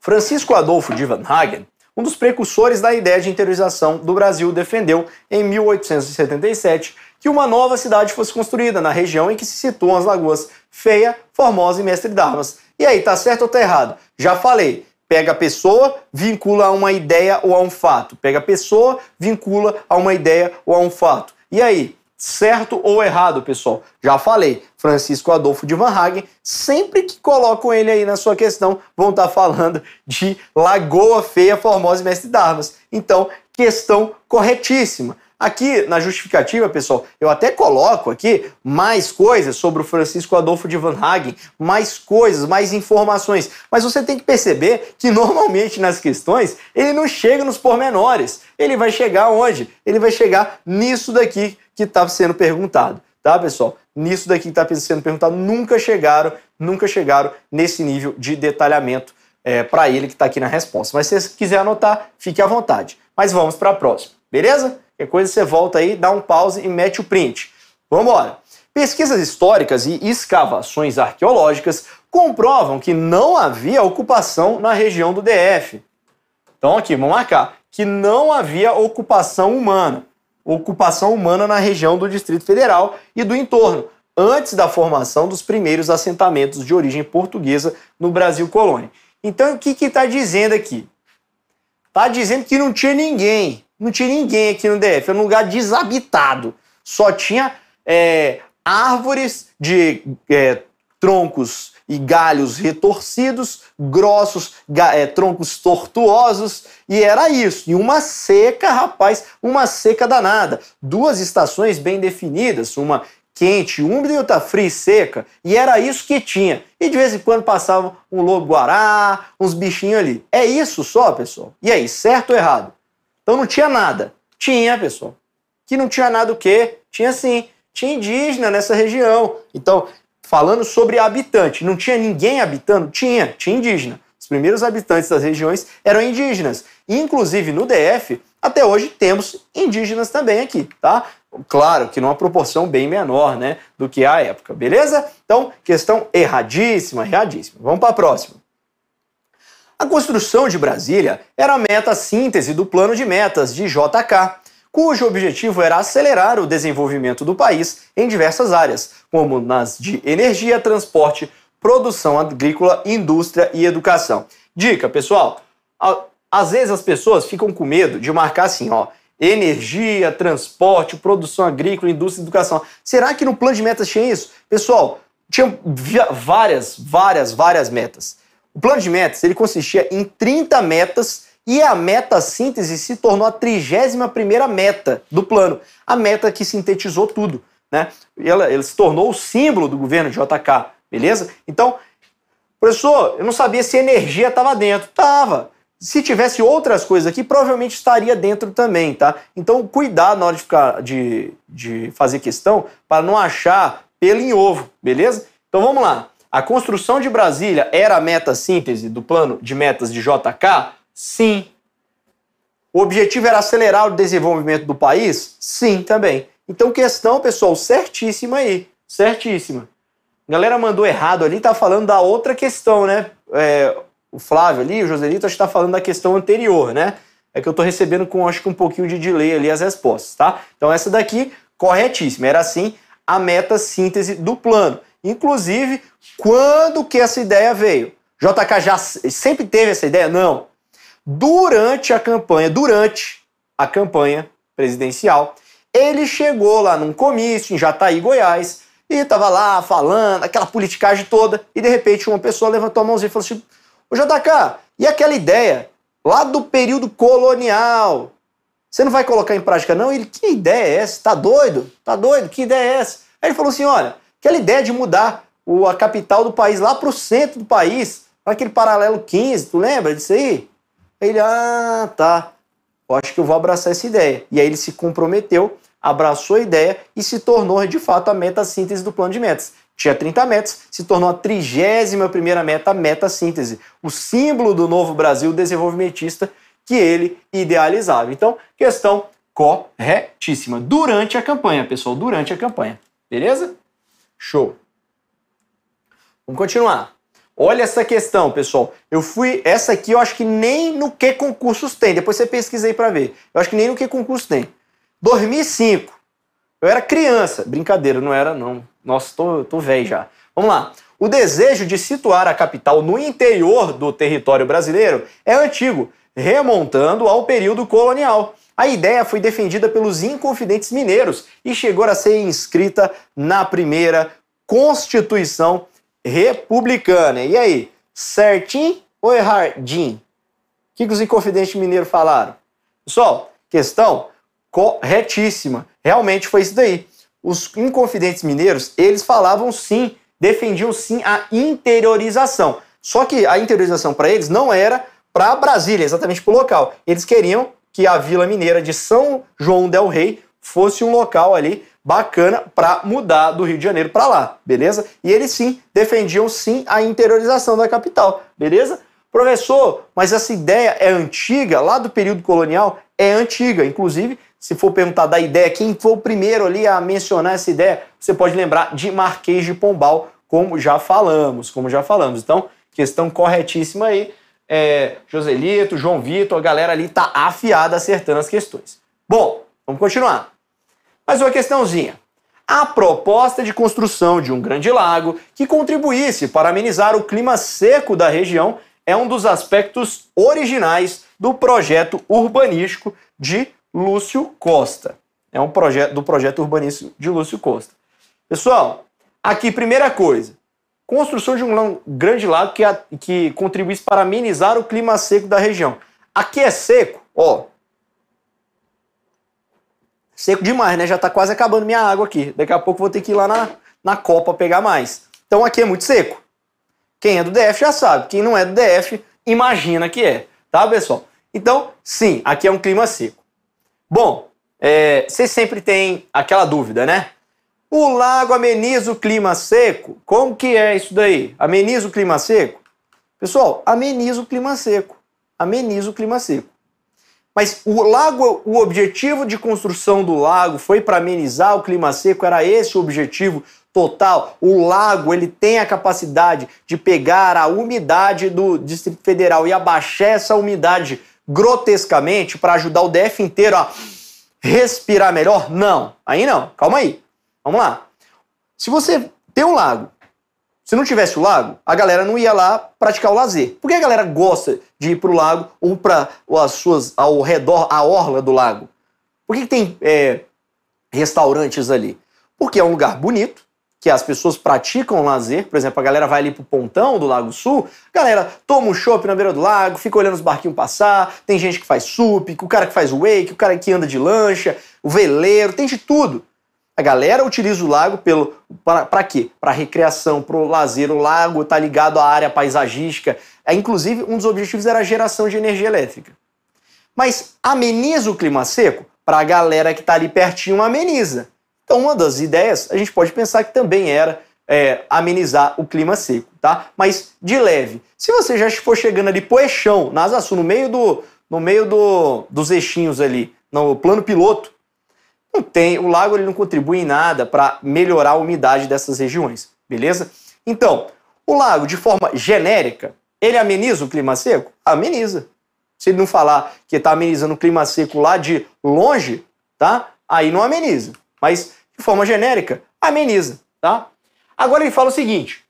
Francisco Adolfo de Van Hagen, um dos precursores da ideia de interiorização do Brasil, defendeu em 1877 que uma nova cidade fosse construída na região em que se situam as lagoas Feia, Formosa e Mestre Darmas. E aí, tá certo ou tá errado? Já falei, pega a pessoa, vincula a uma ideia ou a um fato. Pega a pessoa, vincula a uma ideia ou a um fato. E aí, certo ou errado, pessoal. Já falei, Francisco Adolfo de Van Hagen, sempre que colocam ele aí na sua questão, vão estar tá falando de Lagoa Feia, Formosa e Mestre Darmas. Então, questão corretíssima. Aqui na justificativa, pessoal, eu até coloco aqui mais coisas sobre o Francisco Adolfo de Van Hagen, mais coisas, mais informações. Mas você tem que perceber que normalmente nas questões ele não chega nos pormenores. Ele vai chegar onde? Ele vai chegar nisso daqui que estava tá sendo perguntado, tá, pessoal? Nisso daqui que está sendo perguntado, nunca chegaram, nunca chegaram nesse nível de detalhamento é, para ele que está aqui na resposta. Mas se você quiser anotar, fique à vontade. Mas vamos para a próxima, beleza? Qualquer coisa você volta aí, dá um pause e mete o print. Vamos embora. Pesquisas históricas e escavações arqueológicas comprovam que não havia ocupação na região do DF. Então aqui, vamos marcar, que não havia ocupação humana ocupação humana na região do Distrito Federal e do entorno, antes da formação dos primeiros assentamentos de origem portuguesa no Brasil colônia. Então, o que está dizendo aqui? Está dizendo que não tinha ninguém, não tinha ninguém aqui no DF, era um lugar desabitado, só tinha é, árvores de é, troncos e galhos retorcidos, grossos, é, troncos tortuosos, e era isso. E uma seca, rapaz, uma seca danada. Duas estações bem definidas, uma quente, úmida e outra fria e seca, e era isso que tinha. E de vez em quando passava um lobo-guará, uns bichinhos ali. É isso só, pessoal? E aí, certo ou errado? Então não tinha nada. Tinha, pessoal. Que não tinha nada o quê? Tinha sim. Tinha indígena nessa região. Então, falando sobre habitante. Não tinha ninguém habitando? Tinha, tinha indígena. Os primeiros habitantes das regiões eram indígenas. Inclusive no DF, até hoje temos indígenas também aqui, tá? Claro que numa proporção bem menor, né, do que a época, beleza? Então, questão erradíssima, erradíssima. Vamos para a próxima. A construção de Brasília era a meta síntese do plano de metas de JK, cujo objetivo era acelerar o desenvolvimento do país em diversas áreas, como nas de energia, transporte, produção agrícola, indústria e educação. Dica, pessoal, às vezes as pessoas ficam com medo de marcar assim, ó, energia, transporte, produção agrícola, indústria e educação. Será que no plano de metas tinha isso? Pessoal, tinha várias, várias, várias metas. O plano de metas, ele consistia em 30 metas e a meta síntese se tornou a 31ª meta do plano, a meta que sintetizou tudo, né? Ela, ela se tornou o símbolo do governo de JK, beleza? Então, professor, eu não sabia se energia estava dentro. Tava. Se tivesse outras coisas aqui, provavelmente estaria dentro também, tá? Então, cuidado na hora de, ficar, de, de fazer questão para não achar pelo em ovo, beleza? Então, vamos lá. A construção de Brasília era a meta síntese do plano de metas de JK? Sim. O objetivo era acelerar o desenvolvimento do país? Sim, também. Então, questão, pessoal, certíssima aí. Certíssima. A galera mandou errado ali, tá falando da outra questão, né? É, o Flávio ali, o Joselito, acho que tá falando da questão anterior, né? É que eu tô recebendo com, acho que um pouquinho de delay ali as respostas, tá? Então, essa daqui, corretíssima. Era assim a meta síntese do plano. Inclusive, quando que essa ideia veio? JK já sempre teve essa ideia? Não durante a campanha, durante a campanha presidencial, ele chegou lá num comício em Jataí, Goiás, e tava lá falando, aquela politicagem toda, e de repente uma pessoa levantou a mãozinha e falou assim: Ô JK, e aquela ideia lá do período colonial? Você não vai colocar em prática, não? Ele, que ideia é essa? Tá doido? Tá doido? Que ideia é essa? Aí ele falou assim: olha, aquela ideia de mudar a capital do país lá pro centro do país, naquele paralelo 15, tu lembra disso aí? Aí ele, ah, tá, eu acho que eu vou abraçar essa ideia. E aí ele se comprometeu, abraçou a ideia e se tornou de fato a meta-síntese do plano de metas. Tinha 30 metas, se tornou a 31 meta, meta-síntese, o símbolo do novo Brasil desenvolvimentista que ele idealizava. Então, questão corretíssima. Durante a campanha, pessoal, durante a campanha. Beleza? Show. Vamos continuar. Olha essa questão, pessoal. Eu fui. Essa aqui eu acho que nem no que concursos tem. Depois você pesquisei para ver. Eu acho que nem no que concursos tem. 2005. Eu era criança. Brincadeira, não era, não. Nossa, tô, tô velho já. Vamos lá. O desejo de situar a capital no interior do território brasileiro é antigo, remontando ao período colonial. A ideia foi defendida pelos Inconfidentes Mineiros e chegou a ser inscrita na primeira Constituição republicana. E aí, certinho ou erradinho? O que, os Inconfidentes Mineiros falaram? Pessoal, questão corretíssima. Realmente foi isso daí. Os Inconfidentes Mineiros, eles falavam sim, defendiam sim a interiorização. Só que a interiorização para eles não era para Brasília, exatamente para o local. Eles queriam que a Vila Mineira de São João del Rei fosse um local ali bacana para mudar do Rio de Janeiro para lá, beleza? E eles sim defendiam sim a interiorização da capital, beleza? Professor, mas essa ideia é antiga, lá do período colonial é antiga, inclusive se for perguntar da ideia, quem foi o primeiro ali a mencionar essa ideia, você pode lembrar de Marquês de Pombal, como já falamos, como já falamos. Então, questão corretíssima aí. É, Joselito, João Vitor, a galera ali tá afiada acertando as questões. Bom, vamos continuar. Mas uma questãozinha. A proposta de construção de um grande lago que contribuísse para amenizar o clima seco da região é um dos aspectos originais do projeto urbanístico de Lúcio Costa. É um projeto do projeto urbanístico de Lúcio Costa. Pessoal, aqui primeira coisa, construção de um grande lago que, a, que contribuísse para amenizar o clima seco da região. Aqui é seco, ó, Seco demais, né? Já tá quase acabando minha água aqui. Daqui a pouco vou ter que ir lá na, na copa pegar mais. Então aqui é muito seco. Quem é do DF já sabe. Quem não é do DF, imagina que é. Tá, pessoal? Então, sim, aqui é um clima seco. Bom, é, você sempre tem aquela dúvida, né? O lago ameniza o clima seco? Como que é isso daí? Ameniza o clima seco? Pessoal, ameniza o clima seco. Ameniza o clima seco. Mas o lago, o objetivo de construção do lago foi para amenizar o clima seco, era esse o objetivo total. O lago ele tem a capacidade de pegar a umidade do Distrito Federal e abaixar essa umidade grotescamente para ajudar o DF inteiro a respirar melhor? Não, aí não. Calma aí. Vamos lá. Se você tem um lago se não tivesse o lago, a galera não ia lá praticar o lazer. Por que a galera gosta de ir para o lago ou para as suas ao redor, a orla do lago? Por que, que tem é, restaurantes ali? Porque é um lugar bonito, que as pessoas praticam lazer. Por exemplo, a galera vai ali pro pontão do Lago Sul, a galera toma um chopp na beira do lago, fica olhando os barquinhos passar, tem gente que faz sup, o cara que faz wake, o cara que anda de lancha, o veleiro, tem de tudo. A galera utiliza o lago pelo para quê? Para recreação, para o lazer. O lago está ligado à área paisagística. É, inclusive, um dos objetivos era a geração de energia elétrica. Mas ameniza o clima seco? Para a galera que está ali pertinho, ameniza. Então, uma das ideias, a gente pode pensar que também era é, amenizar o clima seco, tá? Mas de leve. Se você já for chegando ali poechão Eixão, no meio do no meio do, dos eixinhos ali, no plano piloto, não tem, o lago ele não contribui em nada para melhorar a umidade dessas regiões, beleza? Então, o lago, de forma genérica, ele ameniza o clima seco? Ameniza. Se ele não falar que está amenizando o clima seco lá de longe, tá? Aí não ameniza. Mas, de forma genérica, ameniza, tá? Agora ele fala o seguinte: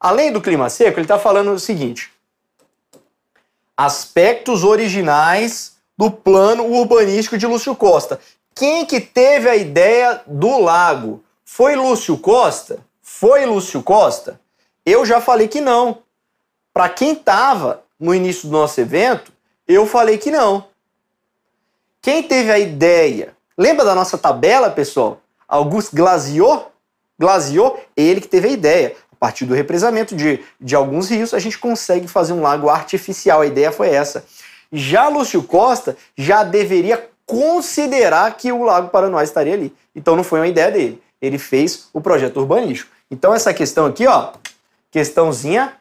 além do clima seco, ele está falando o seguinte: aspectos originais do plano urbanístico de Lúcio Costa, quem que teve a ideia do lago? Foi Lúcio Costa? Foi Lúcio Costa? Eu já falei que não. Para quem estava no início do nosso evento, eu falei que não. Quem teve a ideia? Lembra da nossa tabela, pessoal? Augusto Glaziot? Glaziot, ele que teve a ideia. A partir do represamento de, de alguns rios, a gente consegue fazer um lago artificial. A ideia foi essa. Já Lúcio Costa já deveria considerar que o Lago Paranoá estaria ali. Então não foi uma ideia dele. Ele fez o projeto urbanístico. Então essa questão aqui, ó, questãozinha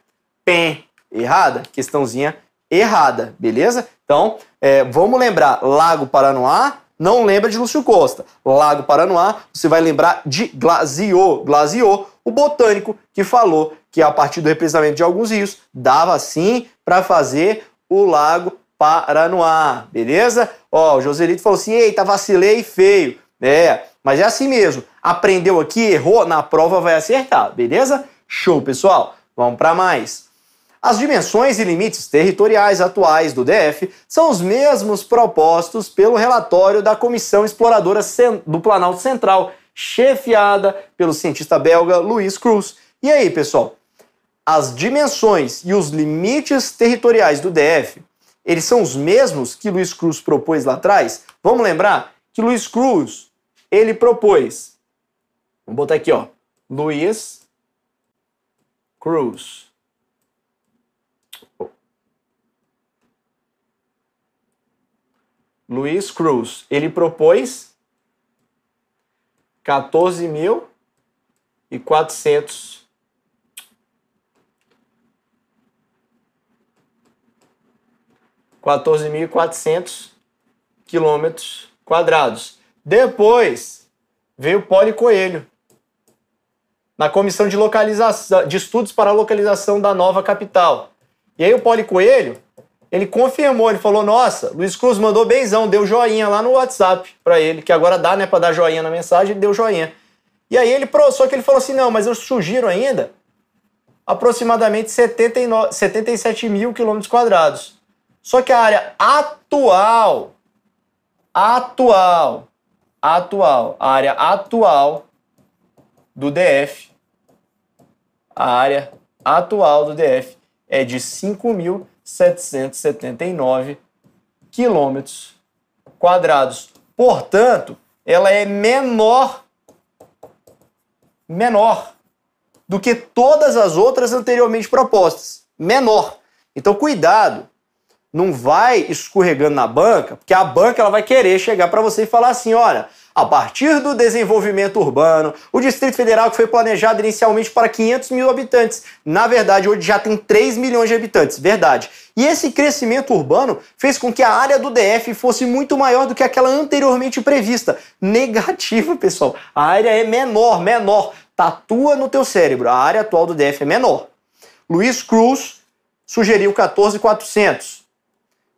PEN, errada, questãozinha errada, beleza? Então, é, vamos lembrar, Lago Paranoá, não lembra de Lúcio Costa. Lago Paranoá, você vai lembrar de Glaziô, Glaziô, o botânico que falou que a partir do represamento de alguns rios, dava sim para fazer o Lago Paranoá, beleza? Ó, o Joselito falou assim: eita, tá, vacilei feio. É, mas é assim mesmo. Aprendeu aqui, errou, na prova vai acertar, beleza? Show, pessoal. Vamos para mais. As dimensões e limites territoriais atuais do DF são os mesmos propostos pelo relatório da Comissão Exploradora do Planalto Central, chefiada pelo cientista belga Luiz Cruz. E aí, pessoal? As dimensões e os limites territoriais do DF eles são os mesmos que Luiz Cruz propôs lá atrás? Vamos lembrar que Luiz Cruz, ele propôs. Vamos botar aqui, ó. Luiz Cruz. Luiz Cruz, ele propôs 14.400 14.400 quilômetros quadrados. Depois veio Poli Coelho, na comissão de, localização, de estudos para a localização da nova capital. E aí o Poli Coelho, ele confirmou, ele falou: "Nossa, Luiz Cruz mandou benzão, deu joinha lá no WhatsApp para ele, que agora dá, né, para dar joinha na mensagem, ele deu joinha". E aí ele só que ele falou assim: "Não, mas eu sugiro ainda aproximadamente 79, 77 mil quilômetros quadrados. Só que a área atual, atual, atual, a área atual do DF, a área atual do DF é de 5.779 quilômetros quadrados. Portanto, ela é menor, menor do que todas as outras anteriormente propostas. Menor. Então, cuidado não vai escorregando na banca, porque a banca ela vai querer chegar para você e falar assim, olha, a partir do desenvolvimento urbano, o Distrito Federal que foi planejado inicialmente para 500 mil habitantes, na verdade hoje já tem 3 milhões de habitantes, verdade. E esse crescimento urbano fez com que a área do DF fosse muito maior do que aquela anteriormente prevista. Negativo, pessoal. A área é menor, menor. Tatua no teu cérebro. A área atual do DF é menor. Luiz Cruz sugeriu 14,400.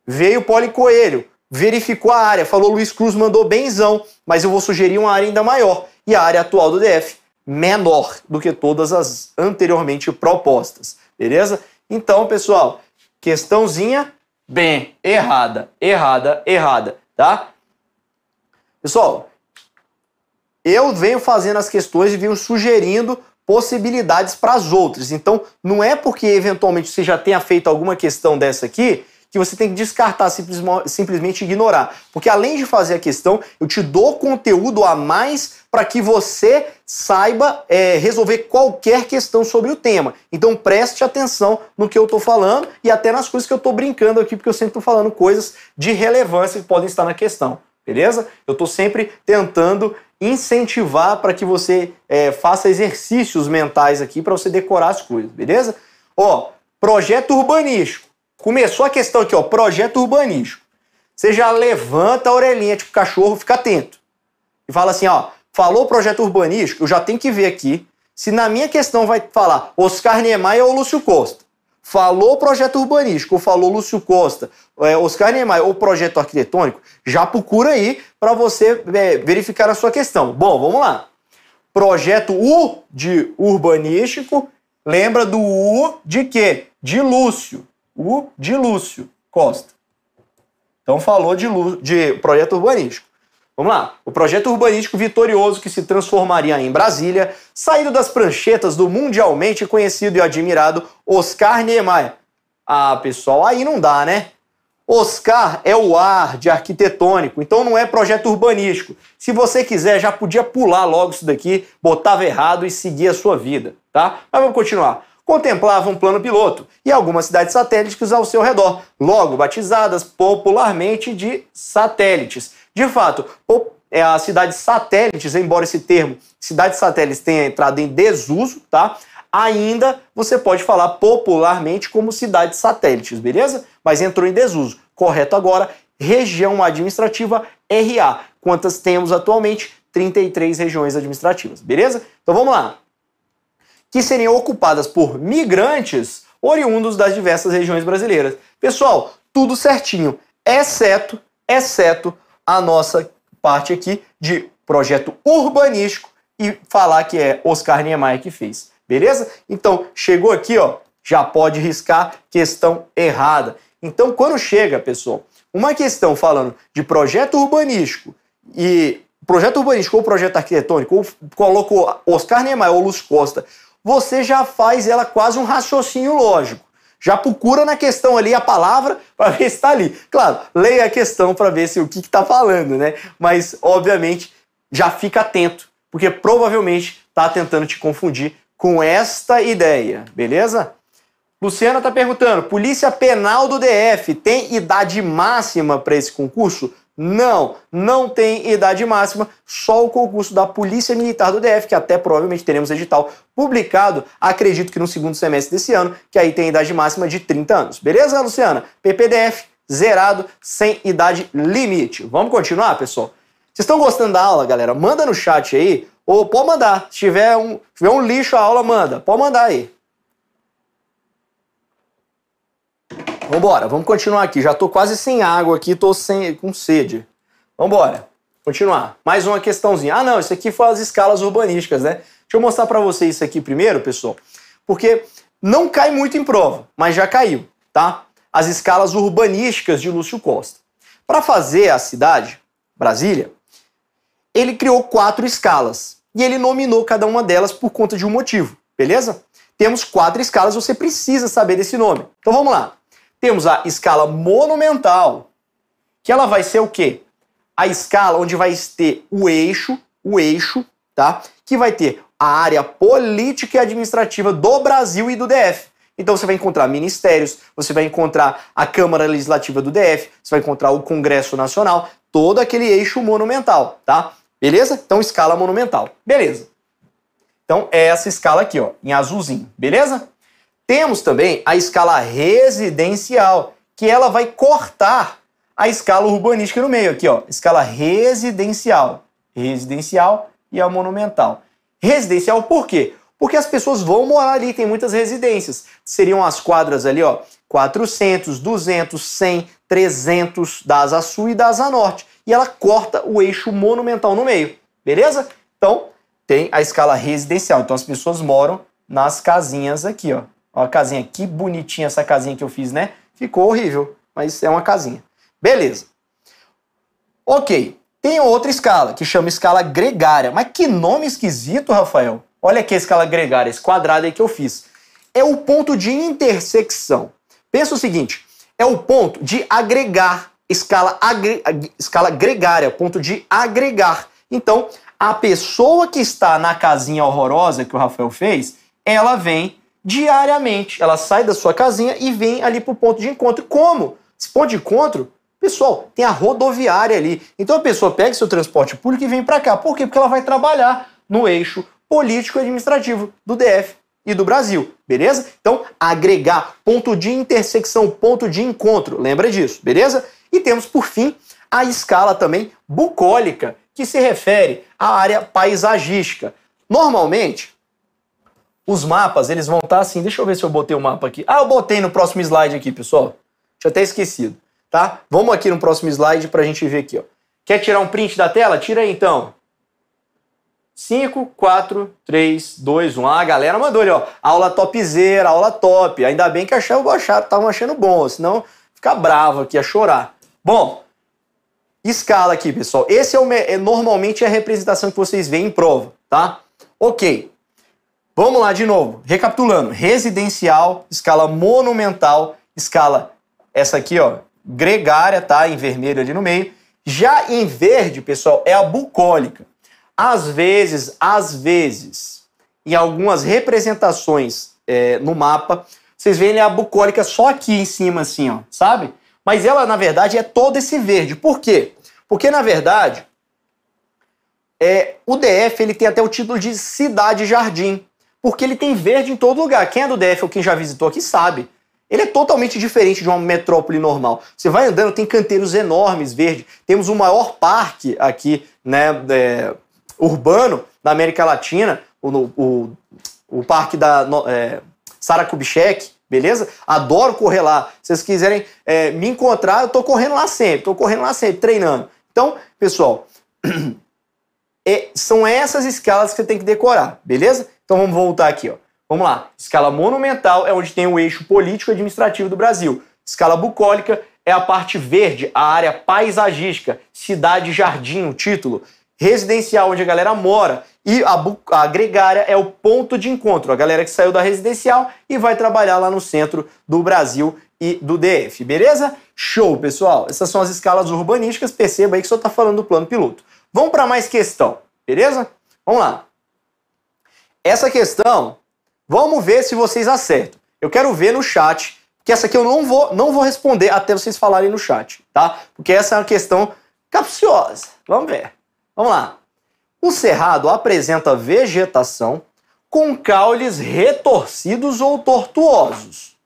Veio o Poli Coelho, verificou a área, falou Luiz Cruz mandou benzão, mas eu vou sugerir uma área ainda maior. E a área atual do DF menor do que todas as anteriormente propostas, beleza? Então, pessoal, questãozinha bem errada, errada, errada, tá? Pessoal, eu venho fazendo as questões e venho sugerindo possibilidades para as outras. Então, não é porque eventualmente você já tenha feito alguma questão dessa aqui que você tem que descartar, simplesmente ignorar. Porque além de fazer a questão, eu te dou conteúdo a mais para que você saiba é, resolver qualquer questão sobre o tema. Então preste atenção no que eu estou falando e até nas coisas que eu estou brincando aqui, porque eu sempre estou falando coisas de relevância que podem estar na questão. Beleza? Eu estou sempre tentando incentivar para que você é, faça exercícios mentais aqui para você decorar as coisas, beleza? Ó, projeto urbanístico. Começou a questão aqui, ó, projeto urbanístico. Você já levanta a orelhinha, tipo cachorro, fica atento. E fala assim, ó, falou projeto urbanístico, eu já tenho que ver aqui se na minha questão vai falar Oscar Niemeyer ou Lúcio Costa. Falou projeto urbanístico, ou falou Lúcio Costa, é, Oscar Niemeyer ou projeto arquitetônico, já procura aí para você é, verificar a sua questão. Bom, vamos lá. Projeto U de urbanístico, lembra do U de quê? De Lúcio o de Lúcio Costa. Então falou de, de projeto urbanístico. Vamos lá. O projeto urbanístico vitorioso que se transformaria em Brasília, saído das pranchetas do mundialmente conhecido e admirado Oscar Niemeyer. Ah, pessoal, aí não dá, né? Oscar é o ar de arquitetônico, então não é projeto urbanístico. Se você quiser, já podia pular logo isso daqui, botava errado e seguir a sua vida, tá? Mas vamos continuar contemplava um plano piloto e algumas cidades satélites ao seu redor, logo batizadas popularmente de satélites. De fato, é, as cidades satélites, embora esse termo cidades satélites tenha entrado em desuso, tá? Ainda você pode falar popularmente como cidades satélites, beleza? Mas entrou em desuso. Correto agora, região administrativa RA. Quantas temos atualmente? 33 regiões administrativas, beleza? Então vamos lá que seriam ocupadas por migrantes oriundos das diversas regiões brasileiras. Pessoal, tudo certinho, exceto, exceto a nossa parte aqui de projeto urbanístico e falar que é Oscar Niemeyer que fez, beleza? Então, chegou aqui, ó, já pode riscar questão errada. Então, quando chega, pessoal, uma questão falando de projeto urbanístico e projeto urbanístico ou projeto arquitetônico, ou colocou Oscar Niemeyer ou Lúcio Costa, você já faz ela quase um raciocínio lógico. Já procura na questão ali a palavra para ver se está ali. Claro, leia a questão para ver se o que está falando, né? Mas, obviamente, já fica atento, porque provavelmente está tentando te confundir com esta ideia, beleza? Luciana está perguntando: Polícia Penal do DF tem idade máxima para esse concurso? Não, não tem idade máxima, só o concurso da Polícia Militar do DF, que até provavelmente teremos edital publicado, acredito que no segundo semestre desse ano, que aí tem idade máxima de 30 anos. Beleza, Luciana? PPDF zerado, sem idade limite. Vamos continuar, pessoal? Vocês estão gostando da aula, galera? Manda no chat aí, ou pode mandar. Se tiver um, se tiver um lixo a aula, manda. Pode mandar aí. Vambora, vamos continuar aqui. Já tô quase sem água aqui, tô sem, com sede. Vambora, continuar. Mais uma questãozinha. Ah, não, isso aqui foi as escalas urbanísticas, né? Deixa eu mostrar para vocês isso aqui primeiro, pessoal, porque não cai muito em prova, mas já caiu, tá? As escalas urbanísticas de Lúcio Costa. Para fazer a cidade, Brasília, ele criou quatro escalas e ele nominou cada uma delas por conta de um motivo, beleza? Temos quatro escalas, você precisa saber desse nome. Então vamos lá. Temos a escala monumental, que ela vai ser o quê? A escala onde vai ter o eixo, o eixo, tá? Que vai ter a área política e administrativa do Brasil e do DF. Então você vai encontrar ministérios, você vai encontrar a Câmara Legislativa do DF, você vai encontrar o Congresso Nacional, todo aquele eixo monumental, tá? Beleza? Então escala monumental. Beleza. Então é essa escala aqui, ó, em azulzinho, beleza? Temos também a escala residencial, que ela vai cortar a escala urbanística no meio aqui, ó, escala residencial, residencial e a monumental. Residencial por quê? Porque as pessoas vão morar ali, tem muitas residências. Seriam as quadras ali, ó, 400, 200, 100, 300 da Asa Sul e da Asa Norte. E ela corta o eixo monumental no meio, beleza? Então, tem a escala residencial. Então, as pessoas moram nas casinhas aqui, ó. Uma casinha. Que bonitinha essa casinha que eu fiz, né? Ficou horrível, mas é uma casinha. Beleza. Ok. Tem outra escala, que chama escala gregária. Mas que nome esquisito, Rafael. Olha aqui a escala gregária, esse quadrado aí que eu fiz. É o ponto de intersecção. Pensa o seguinte, é o ponto de agregar, escala, agre, escala gregária, ponto de agregar. Então, a pessoa que está na casinha horrorosa que o Rafael fez, ela vem diariamente. Ela sai da sua casinha e vem ali para o ponto de encontro. Como? Esse ponto de encontro, pessoal, tem a rodoviária ali. Então a pessoa pega seu transporte público e vem para cá. Por quê? Porque ela vai trabalhar no eixo político-administrativo do DF e do Brasil, beleza? Então, agregar ponto de intersecção, ponto de encontro, lembra disso, beleza? E temos, por fim, a escala também bucólica, que se refere à área paisagística. Normalmente, os mapas, eles vão estar tá assim. Deixa eu ver se eu botei o um mapa aqui. Ah, eu botei no próximo slide aqui, pessoal. Tinha até esquecido, tá? Vamos aqui no próximo slide para a gente ver aqui, ó. Quer tirar um print da tela? Tira aí, então. 5, 4, 3, 2, 1. Ah, a galera mandou ali, ó. Aula topzera, aula top. Ainda bem que acharam, acharam, estavam achando bom, senão fica bravo aqui, a chorar. Bom, escala aqui, pessoal. Esse é, o, é normalmente é a representação que vocês veem em prova, tá? Ok. Vamos lá de novo, recapitulando: residencial, escala monumental, escala essa aqui, ó, gregária, tá? Em vermelho ali no meio. Já em verde, pessoal, é a bucólica. Às vezes, às vezes, em algumas representações é, no mapa, vocês veem a bucólica só aqui em cima, assim, ó, sabe? Mas ela, na verdade, é todo esse verde. Por quê? Porque, na verdade, é, o DF ele tem até o título de cidade-jardim porque ele tem verde em todo lugar. Quem é do DF ou quem já visitou aqui sabe. Ele é totalmente diferente de uma metrópole normal. Você vai andando, tem canteiros enormes verde. Temos o maior parque aqui, né, é, urbano da América Latina, o, o, o parque da é, Sara beleza? Adoro correr lá. Se vocês quiserem é, me encontrar, eu tô correndo lá sempre, tô correndo lá sempre, treinando. Então, pessoal, é, são essas escalas que você tem que decorar, beleza? Então vamos voltar aqui, ó. Vamos lá. Escala monumental é onde tem o eixo político administrativo do Brasil. Escala bucólica é a parte verde, a área paisagística, cidade, jardim, o título. Residencial, onde a galera mora. E a, a gregária é o ponto de encontro, a galera que saiu da residencial e vai trabalhar lá no centro do Brasil e do DF, beleza? Show, pessoal! Essas são as escalas urbanísticas, perceba aí que só está falando do plano piloto. Vamos para mais questão, beleza? Vamos lá. Essa questão, vamos ver se vocês acertam. Eu quero ver no chat, que essa aqui eu não vou, não vou responder até vocês falarem no chat, tá? Porque essa é uma questão capciosa. Vamos ver. Vamos lá. O cerrado apresenta vegetação com caules retorcidos ou tortuosos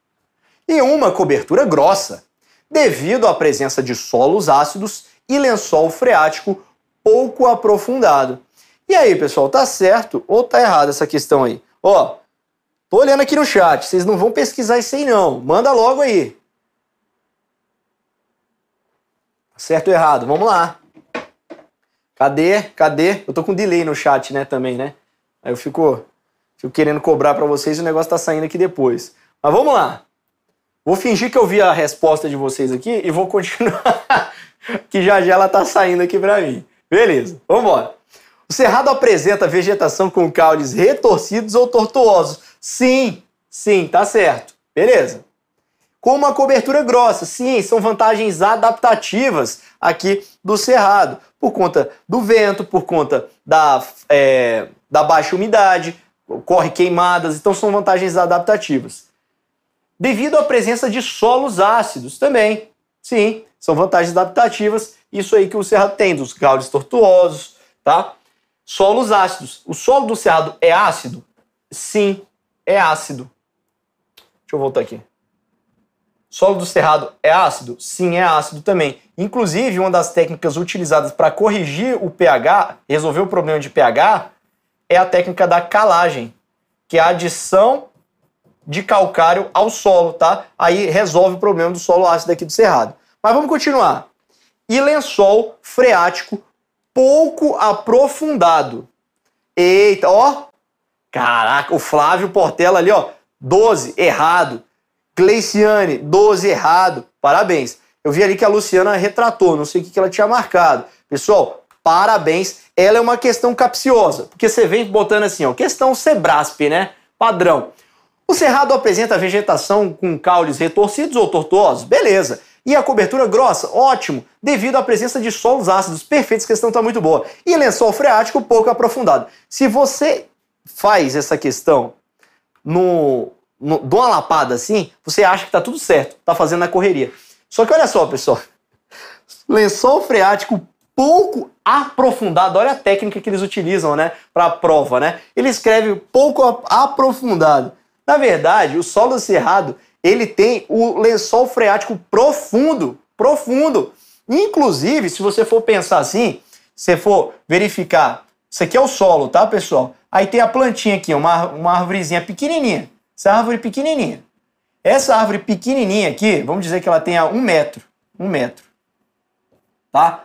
e uma cobertura grossa, devido à presença de solos ácidos e lençol freático pouco aprofundado. E aí, pessoal, tá certo ou tá errado essa questão aí? Ó, tô olhando aqui no chat, vocês não vão pesquisar isso aí não. Manda logo aí. Tá certo ou errado? Vamos lá. Cadê? Cadê? Eu tô com delay no chat, né, também, né? Aí eu fico, fico querendo cobrar para vocês e o negócio tá saindo aqui depois. Mas vamos lá. Vou fingir que eu vi a resposta de vocês aqui e vou continuar, que já já ela tá saindo aqui para mim. Beleza, Vambora. O cerrado apresenta vegetação com caules retorcidos ou tortuosos. Sim, sim, tá certo. Beleza. Com uma cobertura grossa. Sim, são vantagens adaptativas aqui do cerrado, por conta do vento, por conta da, é, da baixa umidade, ocorre queimadas, então são vantagens adaptativas. Devido à presença de solos ácidos também. Sim, são vantagens adaptativas. Isso aí que o cerrado tem, dos caules tortuosos, tá? solos ácidos. O solo do Cerrado é ácido? Sim, é ácido. Deixa eu voltar aqui. Solo do Cerrado é ácido? Sim, é ácido também. Inclusive, uma das técnicas utilizadas para corrigir o pH, resolver o problema de pH, é a técnica da calagem, que é a adição de calcário ao solo, tá? Aí resolve o problema do solo ácido aqui do Cerrado. Mas vamos continuar. E lençol freático pouco aprofundado. Eita, ó. Caraca, o Flávio Portela ali, ó. 12, errado. Gleiciane, 12, errado. Parabéns. Eu vi ali que a Luciana retratou, não sei o que ela tinha marcado. Pessoal, parabéns. Ela é uma questão capciosa, porque você vem botando assim, ó, questão Sebrasp, né? Padrão. O cerrado apresenta vegetação com caules retorcidos ou tortuosos? Beleza. E a cobertura grossa, ótimo, devido à presença de solos ácidos perfeitos, essa questão está muito boa. E lençol freático pouco aprofundado. Se você faz essa questão no, no de uma lapada assim, você acha que está tudo certo, está fazendo a correria. Só que olha só, pessoal. Lençol freático pouco aprofundado. Olha a técnica que eles utilizam, né, para a prova, né? Ele escreve pouco aprofundado. Na verdade, o solo cerrado ele tem o lençol freático profundo, profundo. Inclusive, se você for pensar assim, se for verificar, isso aqui é o solo, tá, pessoal? Aí tem a plantinha aqui, uma, uma árvorezinha pequenininha. Essa árvore pequenininha. Essa árvore pequenininha aqui, vamos dizer que ela tenha um metro, um metro, tá?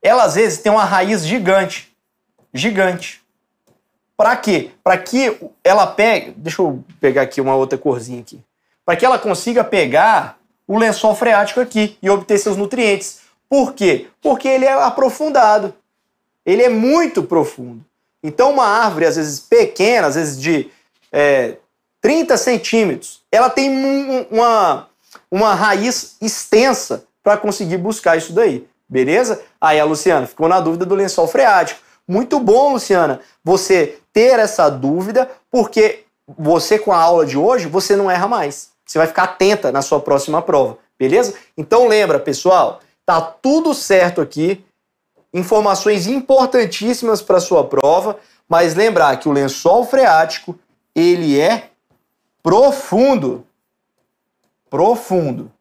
Ela às vezes tem uma raiz gigante, gigante. Para quê? Para que ela pegue. Deixa eu pegar aqui uma outra corzinha aqui para que ela consiga pegar o lençol freático aqui e obter seus nutrientes. Por quê? Porque ele é aprofundado. Ele é muito profundo. Então, uma árvore, às vezes pequena, às vezes de é, 30 centímetros, ela tem um, uma, uma raiz extensa para conseguir buscar isso daí. Beleza? Aí a Luciana ficou na dúvida do lençol freático. Muito bom, Luciana, você ter essa dúvida, porque você, com a aula de hoje, você não erra mais você vai ficar atenta na sua próxima prova, beleza? Então lembra, pessoal, tá tudo certo aqui, informações importantíssimas para sua prova, mas lembrar que o lençol freático, ele é profundo. Profundo.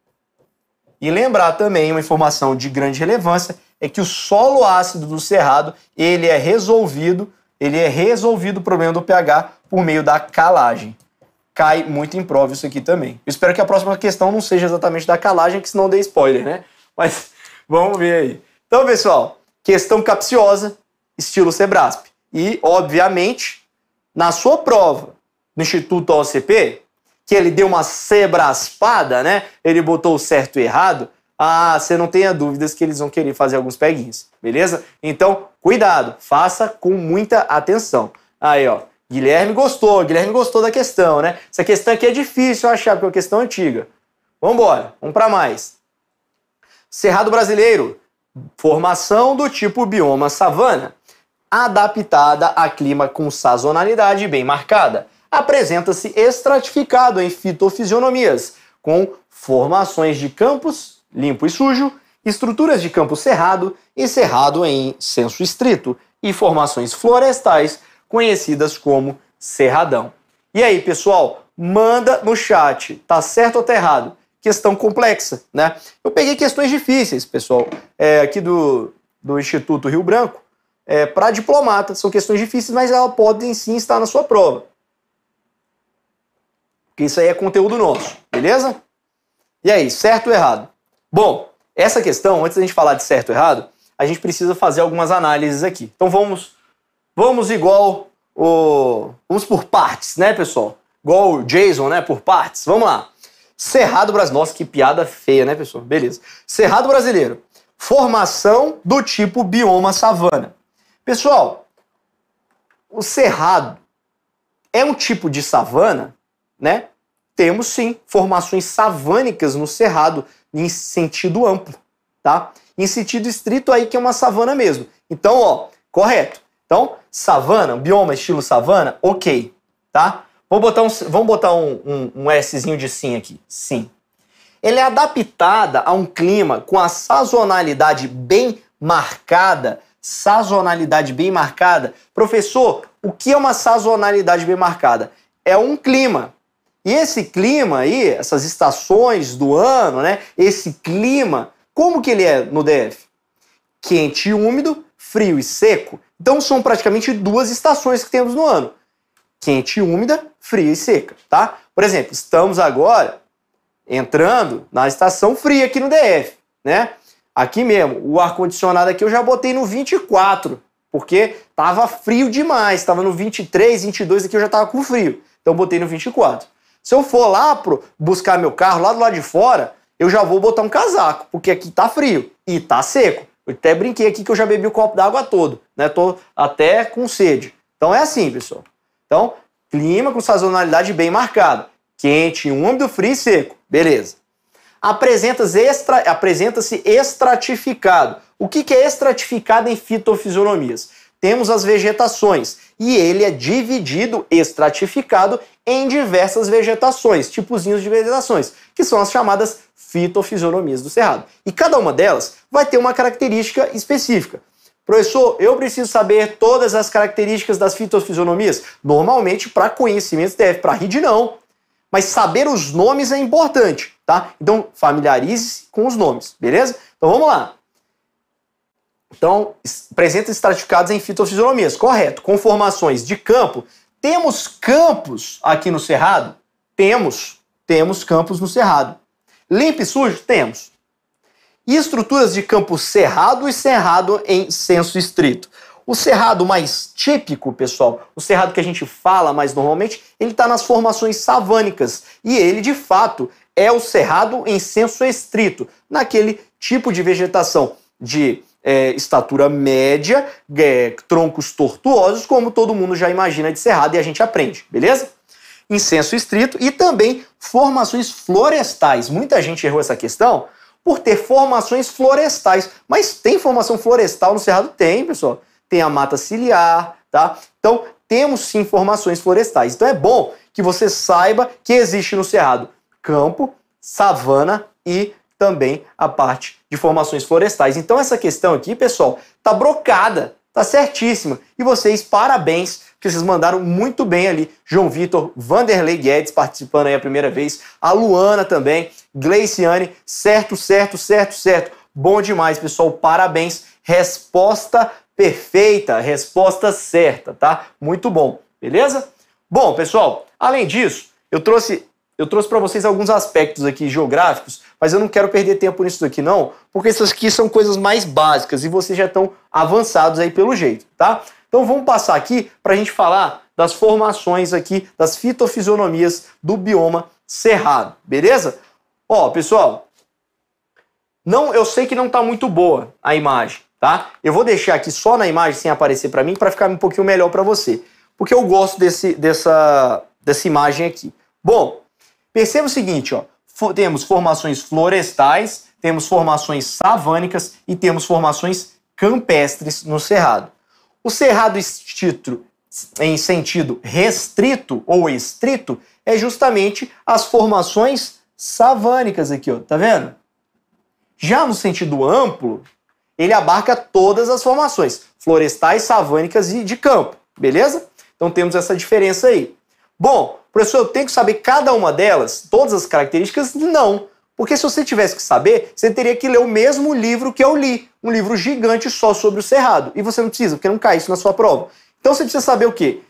E lembrar também uma informação de grande relevância é que o solo ácido do cerrado, ele é resolvido, ele é resolvido o problema do pH por meio da calagem cai muito impróvio isso aqui também. Eu espero que a próxima questão não seja exatamente da calagem, que senão dê spoiler, né? Mas vamos ver aí. Então, pessoal, questão capciosa, estilo Sebrasp. E, obviamente, na sua prova do Instituto OCP, que ele deu uma sebraspada, né? Ele botou o certo e errado. Ah, você não tenha dúvidas que eles vão querer fazer alguns peguinhos, beleza? Então, cuidado, faça com muita atenção. Aí, ó, Guilherme gostou, Guilherme gostou da questão, né? Essa questão aqui é difícil achar, porque é uma questão antiga. Vamos embora, vamos para mais. Cerrado brasileiro, formação do tipo bioma savana, adaptada a clima com sazonalidade bem marcada. Apresenta-se estratificado em fitofisionomias, com formações de campos limpo e sujo, estruturas de campo cerrado e cerrado em senso estrito, e formações florestais conhecidas como Cerradão. E aí, pessoal, manda no chat, tá certo ou tá errado? Questão complexa, né? Eu peguei questões difíceis, pessoal, é, aqui do, do Instituto Rio Branco, é, para diplomata. São questões difíceis, mas elas podem sim estar na sua prova. Porque isso aí é conteúdo nosso, beleza? E aí, certo ou errado? Bom, essa questão, antes da gente falar de certo ou errado, a gente precisa fazer algumas análises aqui. Então vamos Vamos igual o. Vamos por partes, né, pessoal? Igual o Jason, né? Por partes. Vamos lá. Cerrado Brasileiro. Nossa, que piada feia, né, pessoal? Beleza. Cerrado Brasileiro. Formação do tipo bioma savana. Pessoal, o cerrado é um tipo de savana, né? Temos sim formações savânicas no cerrado em sentido amplo, tá? Em sentido estrito aí que é uma savana mesmo. Então, ó, correto. Então, savana, bioma estilo savana, ok, tá? Vamos botar um, vamos botar um, um, um Szinho de sim aqui, sim. Ela é adaptada a um clima com a sazonalidade bem marcada. Sazonalidade bem marcada. Professor, o que é uma sazonalidade bem marcada? É um clima. E esse clima aí, essas estações do ano, né? Esse clima, como que ele é no DF? Quente e úmido, frio e seco. Então são praticamente duas estações que temos no ano: quente e úmida, fria e seca, tá? Por exemplo, estamos agora entrando na estação fria aqui no DF, né? Aqui mesmo, o ar condicionado aqui eu já botei no 24, porque tava frio demais, tava no 23, 22 aqui eu já tava com frio. Então botei no 24. Se eu for lá pro buscar meu carro lá do lado de fora, eu já vou botar um casaco, porque aqui tá frio e tá seco. Eu até brinquei aqui que eu já bebi o copo d'água todo, né? Tô até com sede. Então é assim, pessoal. Então, clima com sazonalidade bem marcada. Quente, úmido, frio e seco. Beleza. Apresenta-se extra, apresenta estratificado. O que, que é estratificado em fitofisionomias? Temos as vegetações e ele é dividido, estratificado em diversas vegetações, tipozinhos de vegetações, que são as chamadas fitofisionomias do cerrado. E cada uma delas vai ter uma característica específica. Professor, eu preciso saber todas as características das fitofisionomias? Normalmente, para conhecimento deve, para RID não. Mas saber os nomes é importante, tá? Então, familiarize-se com os nomes, beleza? Então vamos lá. Então, presentes estratificados em fitofisionomias, correto. Com formações de campo, temos campos aqui no cerrado? Temos. Temos campos no cerrado. Limpo e sujo? Temos. E estruturas de campo cerrado e cerrado em senso estrito. O cerrado mais típico, pessoal, o cerrado que a gente fala mais normalmente, ele está nas formações savânicas. E ele, de fato, é o cerrado em senso estrito, naquele tipo de vegetação de é, estatura média, é, troncos tortuosos, como todo mundo já imagina de cerrado e a gente aprende, beleza? Incenso estrito e também formações florestais. Muita gente errou essa questão por ter formações florestais. Mas tem formação florestal no Cerrado? Tem, pessoal. Tem a mata ciliar, tá? Então, temos sim formações florestais. Então, é bom que você saiba que existe no Cerrado campo, savana e também a parte de formações florestais. Então essa questão aqui, pessoal, tá brocada, tá certíssima. E vocês, parabéns, que vocês mandaram muito bem ali. João Vitor, Vanderlei Guedes participando aí a primeira vez, a Luana também, Gleiciane, certo, certo, certo, certo. Bom demais, pessoal, parabéns. Resposta perfeita, resposta certa, tá? Muito bom, beleza? Bom, pessoal, além disso, eu trouxe eu trouxe para vocês alguns aspectos aqui geográficos, mas eu não quero perder tempo nisso daqui não, porque essas aqui são coisas mais básicas e vocês já estão avançados aí pelo jeito, tá? Então vamos passar aqui para a gente falar das formações aqui, das fitofisionomias do bioma cerrado, beleza? Ó, pessoal, não, eu sei que não está muito boa a imagem, tá? Eu vou deixar aqui só na imagem sem aparecer para mim para ficar um pouquinho melhor para você, porque eu gosto desse, dessa, dessa imagem aqui. Bom, Perceba o seguinte, ó, temos formações florestais, temos formações savânicas e temos formações campestres no cerrado. O cerrado estrito, em sentido restrito ou estrito, é justamente as formações savânicas aqui, ó, tá vendo? Já no sentido amplo, ele abarca todas as formações, florestais, savânicas e de campo, beleza? Então temos essa diferença aí. Bom, Professor, eu tenho que saber cada uma delas, todas as características? Não. Porque se você tivesse que saber, você teria que ler o mesmo livro que eu li, um livro gigante só sobre o cerrado. E você não precisa, porque não cai isso na sua prova. Então você precisa saber o quê?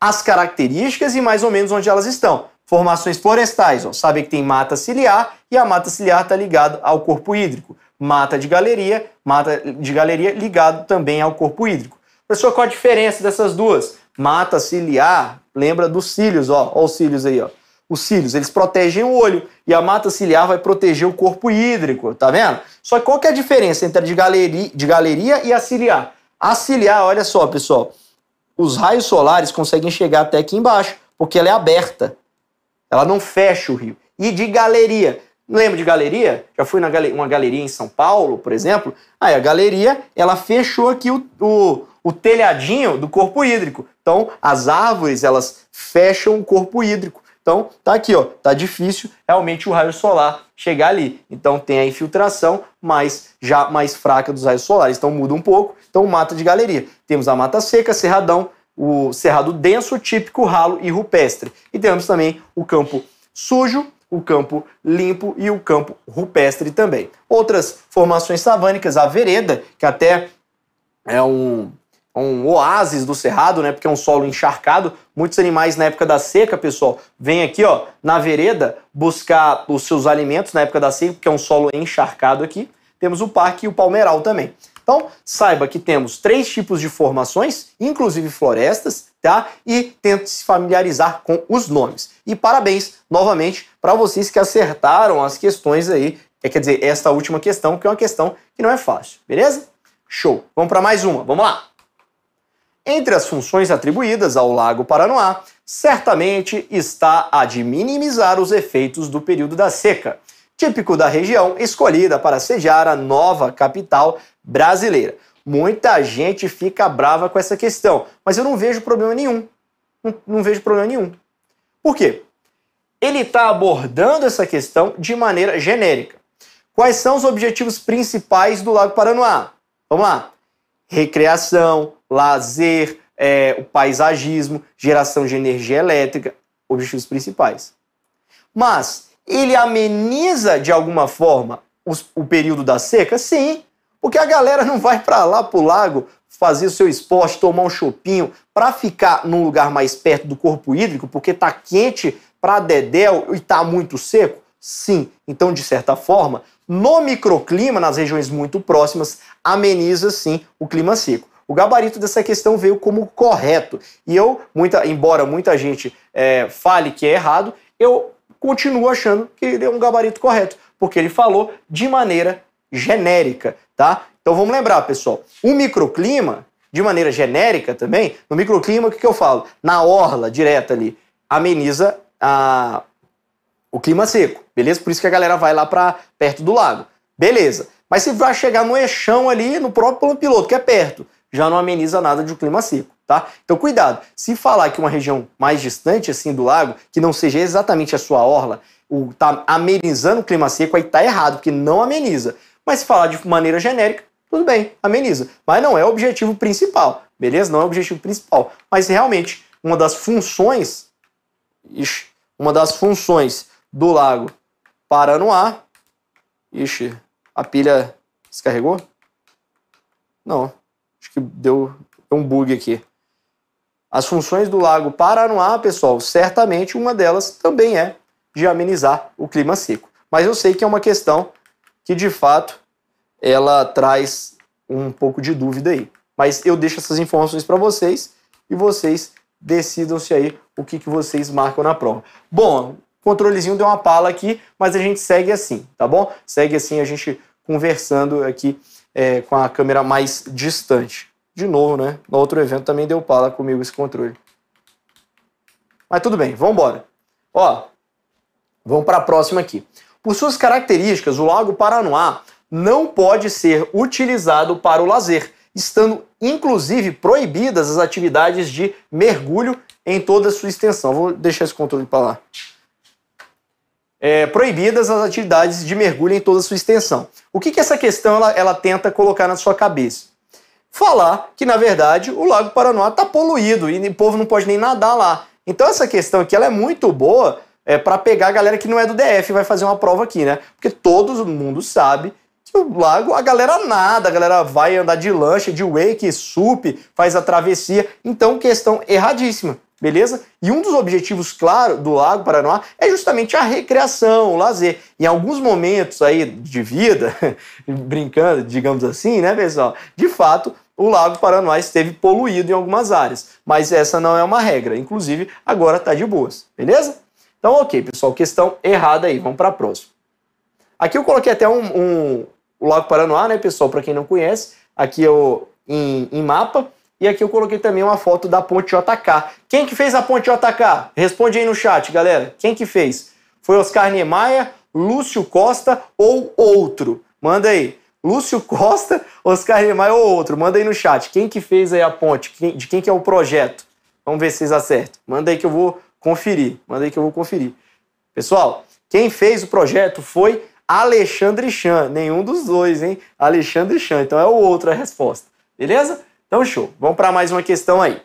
As características e mais ou menos onde elas estão. Formações florestais, ó, saber que tem mata ciliar e a mata ciliar está ligada ao corpo hídrico. Mata de galeria, mata de galeria ligado também ao corpo hídrico. Professor, qual a diferença dessas duas? Mata ciliar, Lembra dos cílios, ó, ó os cílios aí, ó. Os cílios, eles protegem o olho e a mata ciliar vai proteger o corpo hídrico, tá vendo? Só que qual que é a diferença entre a de galeria, de galeria e a ciliar? A ciliar, olha só, pessoal, os raios solares conseguem chegar até aqui embaixo, porque ela é aberta. Ela não fecha o rio. E de galeria, Lembra de galeria? Já fui na galeria, uma galeria em São Paulo, por exemplo. Aí a galeria, ela fechou aqui o, o, o telhadinho do corpo hídrico. Então, as árvores, elas fecham o corpo hídrico. Então, tá aqui, ó, tá difícil realmente o raio solar chegar ali. Então, tem a infiltração, mas já mais fraca dos raios solares. Então, muda um pouco. Então, mata de galeria. Temos a mata seca, cerradão, o cerrado denso, típico, ralo e rupestre. E temos também o campo sujo, o campo limpo e o campo rupestre também. Outras formações savânicas, a vereda, que até é um um oásis do cerrado, né? Porque é um solo encharcado. Muitos animais na época da seca, pessoal, vêm aqui, ó, na vereda buscar os seus alimentos na época da seca, porque é um solo encharcado aqui. Temos o parque e o palmeiral também. Então, saiba que temos três tipos de formações, inclusive florestas, tá? E tente se familiarizar com os nomes. E parabéns novamente para vocês que acertaram as questões aí, é, quer dizer, esta última questão, que é uma questão que não é fácil, beleza? Show. Vamos para mais uma. Vamos lá. Entre as funções atribuídas ao Lago Paranoá, certamente está a de minimizar os efeitos do período da seca, típico da região escolhida para sediar a nova capital brasileira. Muita gente fica brava com essa questão, mas eu não vejo problema nenhum. Não, não vejo problema nenhum. Por quê? Ele está abordando essa questão de maneira genérica. Quais são os objetivos principais do Lago Paranoá? Vamos lá: recreação, lazer, é, o paisagismo, geração de energia elétrica, objetivos principais. Mas ele ameniza de alguma forma os, o período da seca? Sim, porque a galera não vai para lá para o lago fazer o seu esporte, tomar um chopinho, para ficar num lugar mais perto do corpo hídrico, porque tá quente para dedéu e tá muito seco? Sim. Então, de certa forma, no microclima, nas regiões muito próximas, ameniza sim o clima seco. O gabarito dessa questão veio como correto. E eu, muita, embora muita gente é, fale que é errado, eu continuo achando que ele é um gabarito correto, porque ele falou de maneira genérica, tá? Então vamos lembrar, pessoal, o microclima, de maneira genérica também, no microclima, o que, que eu falo? Na orla direta ali, ameniza a, o clima seco, beleza? Por isso que a galera vai lá para perto do lago, beleza. Mas se vai chegar no eixão ali, no próprio piloto, que é perto, já não ameniza nada de um clima seco, tá? Então cuidado. Se falar que uma região mais distante assim do lago, que não seja exatamente a sua orla, o tá amenizando o clima seco, aí tá errado, porque não ameniza. Mas se falar de maneira genérica, tudo bem, ameniza. Mas não é o objetivo principal, beleza? Não é o objetivo principal. Mas realmente, uma das funções, ixi, uma das funções do lago Paranoá, ixi, a pilha descarregou? Não que deu um bug aqui. As funções do Lago Paranoá, pessoal, certamente uma delas também é de amenizar o clima seco. Mas eu sei que é uma questão que, de fato, ela traz um pouco de dúvida aí. Mas eu deixo essas informações para vocês e vocês decidam-se aí o que, que vocês marcam na prova. Bom, o controlezinho deu uma pala aqui, mas a gente segue assim, tá bom? Segue assim a gente conversando aqui é, com a câmera mais distante. De novo, né? No outro evento também deu pala comigo esse controle. Mas tudo bem, vamos embora. Ó, vamos para a próxima aqui. Por suas características, o Lago Paranoá não pode ser utilizado para o lazer, estando inclusive proibidas as atividades de mergulho em toda a sua extensão. Vou deixar esse controle para lá é, proibidas as atividades de mergulho em toda a sua extensão. O que, que essa questão ela, ela tenta colocar na sua cabeça? Falar que, na verdade, o Lago Paranoá está poluído e o povo não pode nem nadar lá. Então essa questão aqui ela é muito boa é, para pegar a galera que não é do DF e vai fazer uma prova aqui, né? Porque todo mundo sabe que o lago, a galera nada, a galera vai andar de lancha, de wake, sup, faz a travessia. Então questão erradíssima beleza? E um dos objetivos, claro, do Lago Paranoá é justamente a recreação, o lazer. Em alguns momentos aí de vida, brincando, digamos assim, né, pessoal? De fato, o Lago Paranoá esteve poluído em algumas áreas, mas essa não é uma regra. Inclusive, agora está de boas, beleza? Então, ok, pessoal, questão errada aí. Vamos para a próxima. Aqui eu coloquei até um, um o Lago Paranoá, né, pessoal? Para quem não conhece, aqui eu é em, em mapa e aqui eu coloquei também uma foto da ponte JK. Quem que fez a ponte JK? Responde aí no chat, galera. Quem que fez? Foi Oscar Niemeyer, Lúcio Costa ou outro? Manda aí. Lúcio Costa, Oscar Niemeyer ou outro? Manda aí no chat. Quem que fez aí a ponte? De quem que é o projeto? Vamos ver se vocês acertam. Manda aí que eu vou conferir. Manda aí que eu vou conferir. Pessoal, quem fez o projeto foi Alexandre Chan. Nenhum dos dois, hein? Alexandre Chan. Então é o outro a resposta. Beleza? Então, show. Vamos para mais uma questão aí.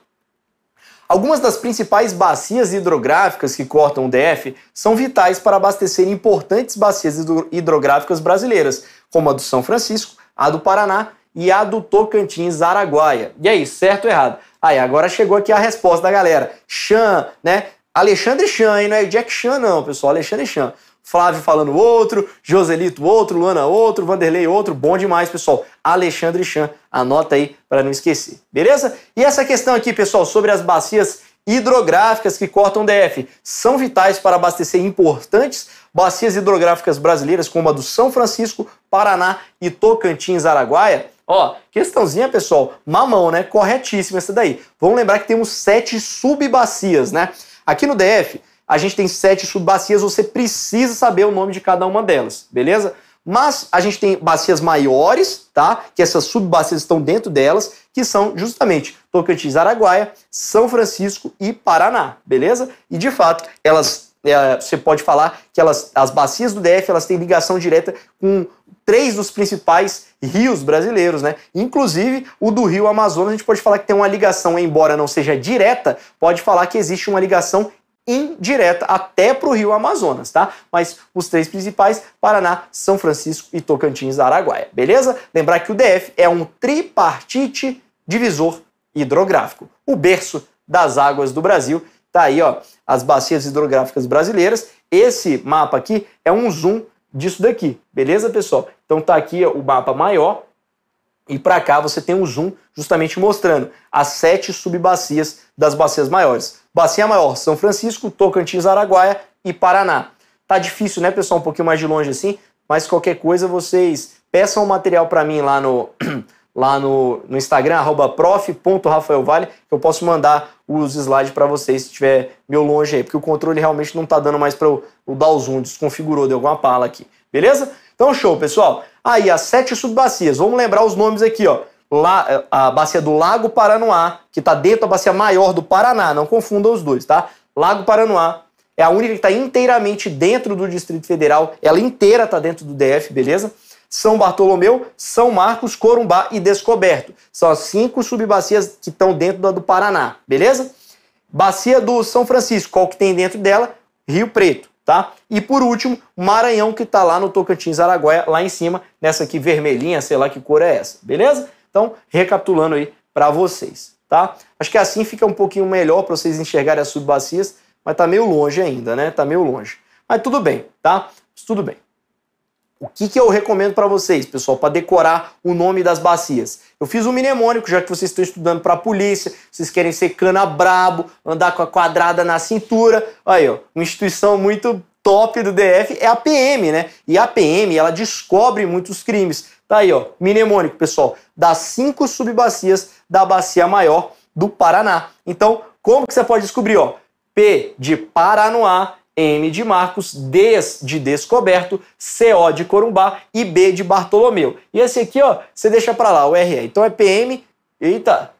Algumas das principais bacias hidrográficas que cortam o DF são vitais para abastecer importantes bacias hidrográficas brasileiras, como a do São Francisco, a do Paraná e a do Tocantins Araguaia. E aí, certo ou errado? Aí, agora chegou aqui a resposta da galera. Chan, né? Alexandre Chan, hein? Não é Jack Chan, não, pessoal. Alexandre Chan. Flávio falando outro, Joselito outro, Luana outro, Vanderlei outro, bom demais, pessoal. Alexandre Chan, anota aí para não esquecer, beleza? E essa questão aqui, pessoal, sobre as bacias hidrográficas que cortam DF são vitais para abastecer importantes bacias hidrográficas brasileiras, como a do São Francisco, Paraná e Tocantins, Araguaia? Ó, questãozinha, pessoal, mamão, né? Corretíssima essa daí. Vamos lembrar que temos sete sub-bacias, né? Aqui no DF, a gente tem sete subbacias, você precisa saber o nome de cada uma delas, beleza? Mas a gente tem bacias maiores, tá? Que essas subbacias estão dentro delas, que são justamente Tocantins, Araguaia, São Francisco e Paraná, beleza? E de fato, elas é, você pode falar que elas, as bacias do DF elas têm ligação direta com três dos principais rios brasileiros, né? Inclusive o do Rio Amazonas, a gente pode falar que tem uma ligação, embora não seja direta, pode falar que existe uma ligação indireta até para o rio Amazonas, tá? Mas os três principais, Paraná, São Francisco e Tocantins, Araguaia, beleza? Lembrar que o DF é um tripartite divisor hidrográfico, o berço das águas do Brasil. Tá aí, ó, as bacias hidrográficas brasileiras. Esse mapa aqui é um zoom disso daqui, beleza, pessoal? Então tá aqui o mapa maior e para cá você tem um zoom justamente mostrando as sete subbacias das bacias maiores. Bacia Maior, São Francisco, Tocantins, Araguaia e Paraná. Tá difícil, né, pessoal? Um pouquinho mais de longe assim, mas qualquer coisa vocês peçam o material para mim lá no lá no, no Instagram, prof.rafaelvale, que eu posso mandar os slides para vocês se estiver meu longe aí, porque o controle realmente não tá dando mais para o dar o zoom, desconfigurou, deu alguma pala aqui, beleza? Então show, pessoal. Aí, as sete subbacias, vamos lembrar os nomes aqui, ó a bacia do Lago Paranoá, que está dentro da bacia maior do Paraná, não confunda os dois, tá? Lago Paranoá é a única que está inteiramente dentro do Distrito Federal, ela inteira está dentro do DF, beleza? São Bartolomeu, São Marcos, Corumbá e Descoberto. São as cinco subbacias que estão dentro da do Paraná, beleza? Bacia do São Francisco, qual que tem dentro dela? Rio Preto, tá? E por último, Maranhão, que está lá no Tocantins, Araguaia, lá em cima, nessa aqui vermelhinha, sei lá que cor é essa, beleza? Então, recapitulando aí para vocês, tá? Acho que assim fica um pouquinho melhor para vocês enxergarem as subbacias, mas tá meio longe ainda, né? Tá meio longe. Mas tudo bem, tá? tudo bem. O que, que eu recomendo para vocês, pessoal, para decorar o nome das bacias? Eu fiz um mnemônico, já que vocês estão estudando para a polícia, vocês querem ser cana brabo, andar com a quadrada na cintura. Aí, ó, uma instituição muito top do DF é a PM, né? E a PM, ela descobre muitos crimes. Tá aí, ó, mnemônico, pessoal, das cinco subbacias da bacia maior do Paraná. Então, como que você pode descobrir, ó? P de Paranoá, M de Marcos, D de Descoberto, CO de Corumbá e B de Bartolomeu. E esse aqui, ó, você deixa para lá, o RE. Então é PM, eita.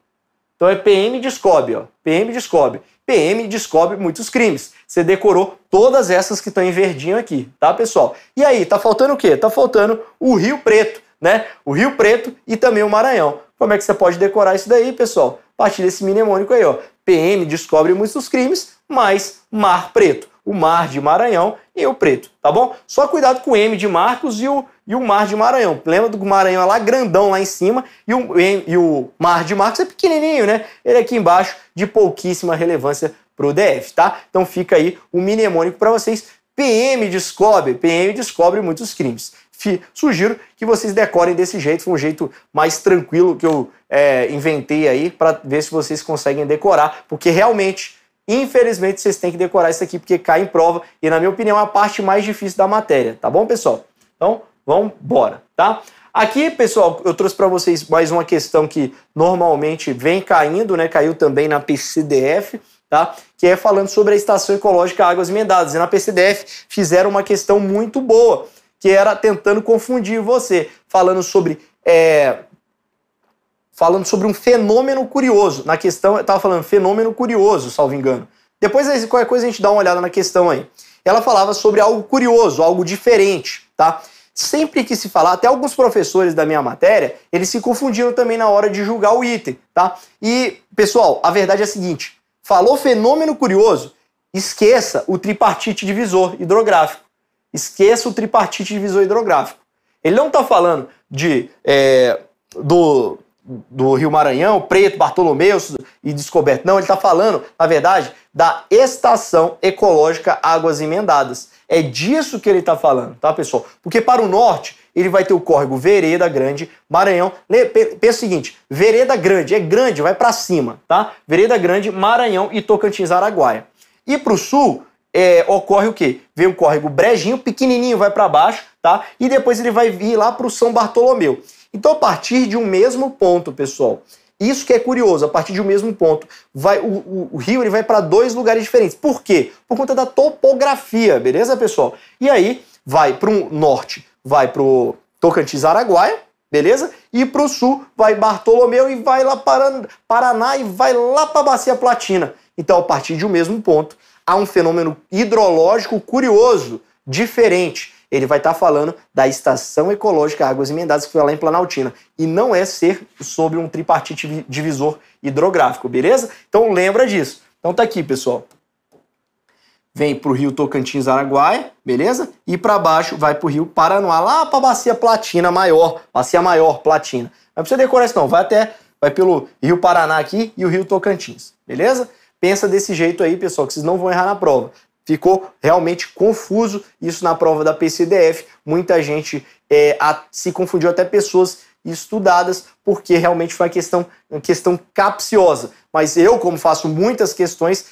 Então é PM descobre, ó. PM descobre. PM descobre muitos crimes. Você decorou todas essas que estão em verdinho aqui, tá, pessoal? E aí, tá faltando o quê? Tá faltando o Rio Preto né? O Rio Preto e também o Maranhão. Como é que você pode decorar isso daí, pessoal? A partir desse mnemônico aí, ó. PM descobre muitos crimes, mais Mar Preto. O Mar de Maranhão e o Preto, tá bom? Só cuidado com o M de Marcos e o, e o Mar de Maranhão. Lembra do Maranhão é lá grandão lá em cima e o, e o Mar de Marcos é pequenininho, né? Ele é aqui embaixo de pouquíssima relevância para o DF, tá? Então fica aí o mnemônico para vocês. PM descobre, PM descobre muitos crimes sugiro que vocês decorem desse jeito, foi um jeito mais tranquilo que eu é, inventei aí para ver se vocês conseguem decorar, porque realmente, infelizmente, vocês têm que decorar isso aqui porque cai em prova e, na minha opinião, é a parte mais difícil da matéria, tá bom, pessoal? Então, vamos embora, tá? Aqui, pessoal, eu trouxe para vocês mais uma questão que normalmente vem caindo, né? Caiu também na PCDF, tá? Que é falando sobre a estação ecológica Águas Emendadas. E na PCDF fizeram uma questão muito boa que era tentando confundir você, falando sobre. É, falando sobre um fenômeno curioso. Na questão, eu estava falando fenômeno curioso, salvo engano. Depois, qualquer coisa, a gente dá uma olhada na questão aí. Ela falava sobre algo curioso, algo diferente, tá? Sempre que se falar, até alguns professores da minha matéria, eles se confundiram também na hora de julgar o item, tá? E, pessoal, a verdade é a seguinte: falou fenômeno curioso, esqueça o tripartite divisor hidrográfico. Esqueça o tripartite visor hidrográfico. Ele não está falando de é, do, do Rio Maranhão, Preto, Bartolomeu e Descoberto. Não, ele está falando, na verdade, da Estação Ecológica Águas Emendadas. É disso que ele está falando, tá, pessoal? Porque para o norte, ele vai ter o córrego Vereda Grande, Maranhão. Pensa o seguinte: Vereda Grande é grande, vai para cima, tá? Vereda Grande, Maranhão e Tocantins, Araguaia. E para o sul, é, ocorre o quê? Vem o córrego brejinho, pequenininho, vai para baixo, tá? E depois ele vai vir lá para o São Bartolomeu. Então, a partir de um mesmo ponto, pessoal, isso que é curioso, a partir de um mesmo ponto, vai o, o, o rio ele vai para dois lugares diferentes. Por quê? Por conta da topografia, beleza, pessoal? E aí vai para o norte, vai para o Tocantins Araguaia, beleza? E para o sul vai Bartolomeu e vai lá para Paraná e vai lá para a Bacia Platina. Então, a partir de um mesmo ponto, a um fenômeno hidrológico curioso, diferente. Ele vai estar tá falando da Estação Ecológica Águas Emendadas, que foi lá em Planaltina. E não é ser sobre um tripartite divisor hidrográfico, beleza? Então lembra disso. Então tá aqui, pessoal. Vem para o rio Tocantins Araguaia, beleza? E para baixo vai para o rio Paranoá, lá para a bacia Platina Maior, bacia Maior Platina. Não precisa decorar isso não, vai até, vai pelo rio Paraná aqui e o rio Tocantins, beleza? Pensa desse jeito aí, pessoal, que vocês não vão errar na prova. Ficou realmente confuso isso na prova da PCDF. Muita gente é, a, se confundiu, até pessoas estudadas, porque realmente foi uma questão, uma questão capciosa. Mas eu, como faço muitas questões,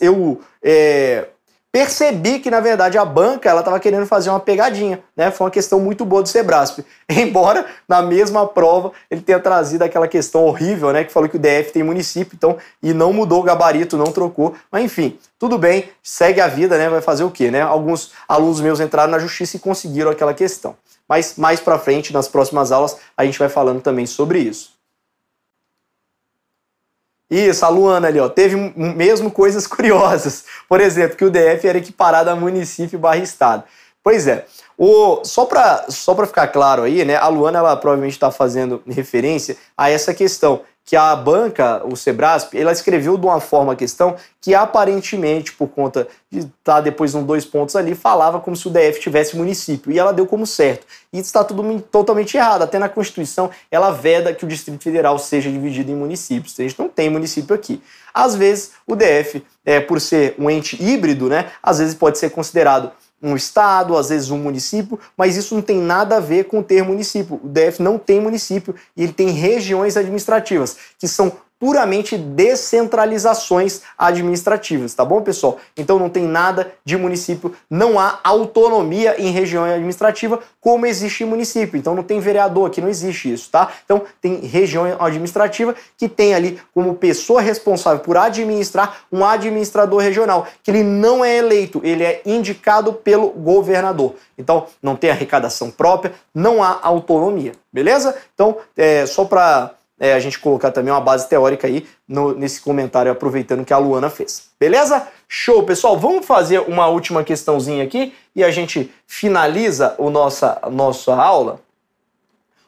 eu é, percebi que, na verdade, a banca ela estava querendo fazer uma pegadinha. Né? Foi uma questão muito boa do Sebrasp. Embora, na mesma prova, ele tenha trazido aquela questão horrível, né? Que falou que o DF tem município, então, e não mudou o gabarito, não trocou. Mas, enfim, tudo bem, segue a vida, né? Vai fazer o quê, né? Alguns alunos meus entraram na justiça e conseguiram aquela questão. Mas mais para frente, nas próximas aulas, a gente vai falando também sobre isso. Isso, a Luana ali, ó. Teve mesmo coisas curiosas. Por exemplo, que o DF era equiparado a município barra estado. Pois é. O, só para só ficar claro aí, né? A Luana ela provavelmente está fazendo referência a essa questão que a banca, o Sebrasp, ela escreveu de uma forma a questão que aparentemente, por conta de estar tá depois um dois pontos ali, falava como se o DF tivesse município. E ela deu como certo. E está tudo totalmente errado. Até na Constituição, ela veda que o Distrito Federal seja dividido em municípios. A gente não tem município aqui. Às vezes, o DF, é, por ser um ente híbrido, né, às vezes pode ser considerado um estado, às vezes um município, mas isso não tem nada a ver com ter município. O DF não tem município e ele tem regiões administrativas, que são puramente descentralizações administrativas, tá bom, pessoal? Então não tem nada de município, não há autonomia em região administrativa como existe em município. Então não tem vereador aqui, não existe isso, tá? Então tem região administrativa que tem ali como pessoa responsável por administrar um administrador regional, que ele não é eleito, ele é indicado pelo governador. Então não tem arrecadação própria, não há autonomia, beleza? Então é só para é, a gente colocar também uma base teórica aí no, nesse comentário, aproveitando que a Luana fez. Beleza? Show, pessoal. Vamos fazer uma última questãozinha aqui e a gente finaliza o nossa, a nossa aula.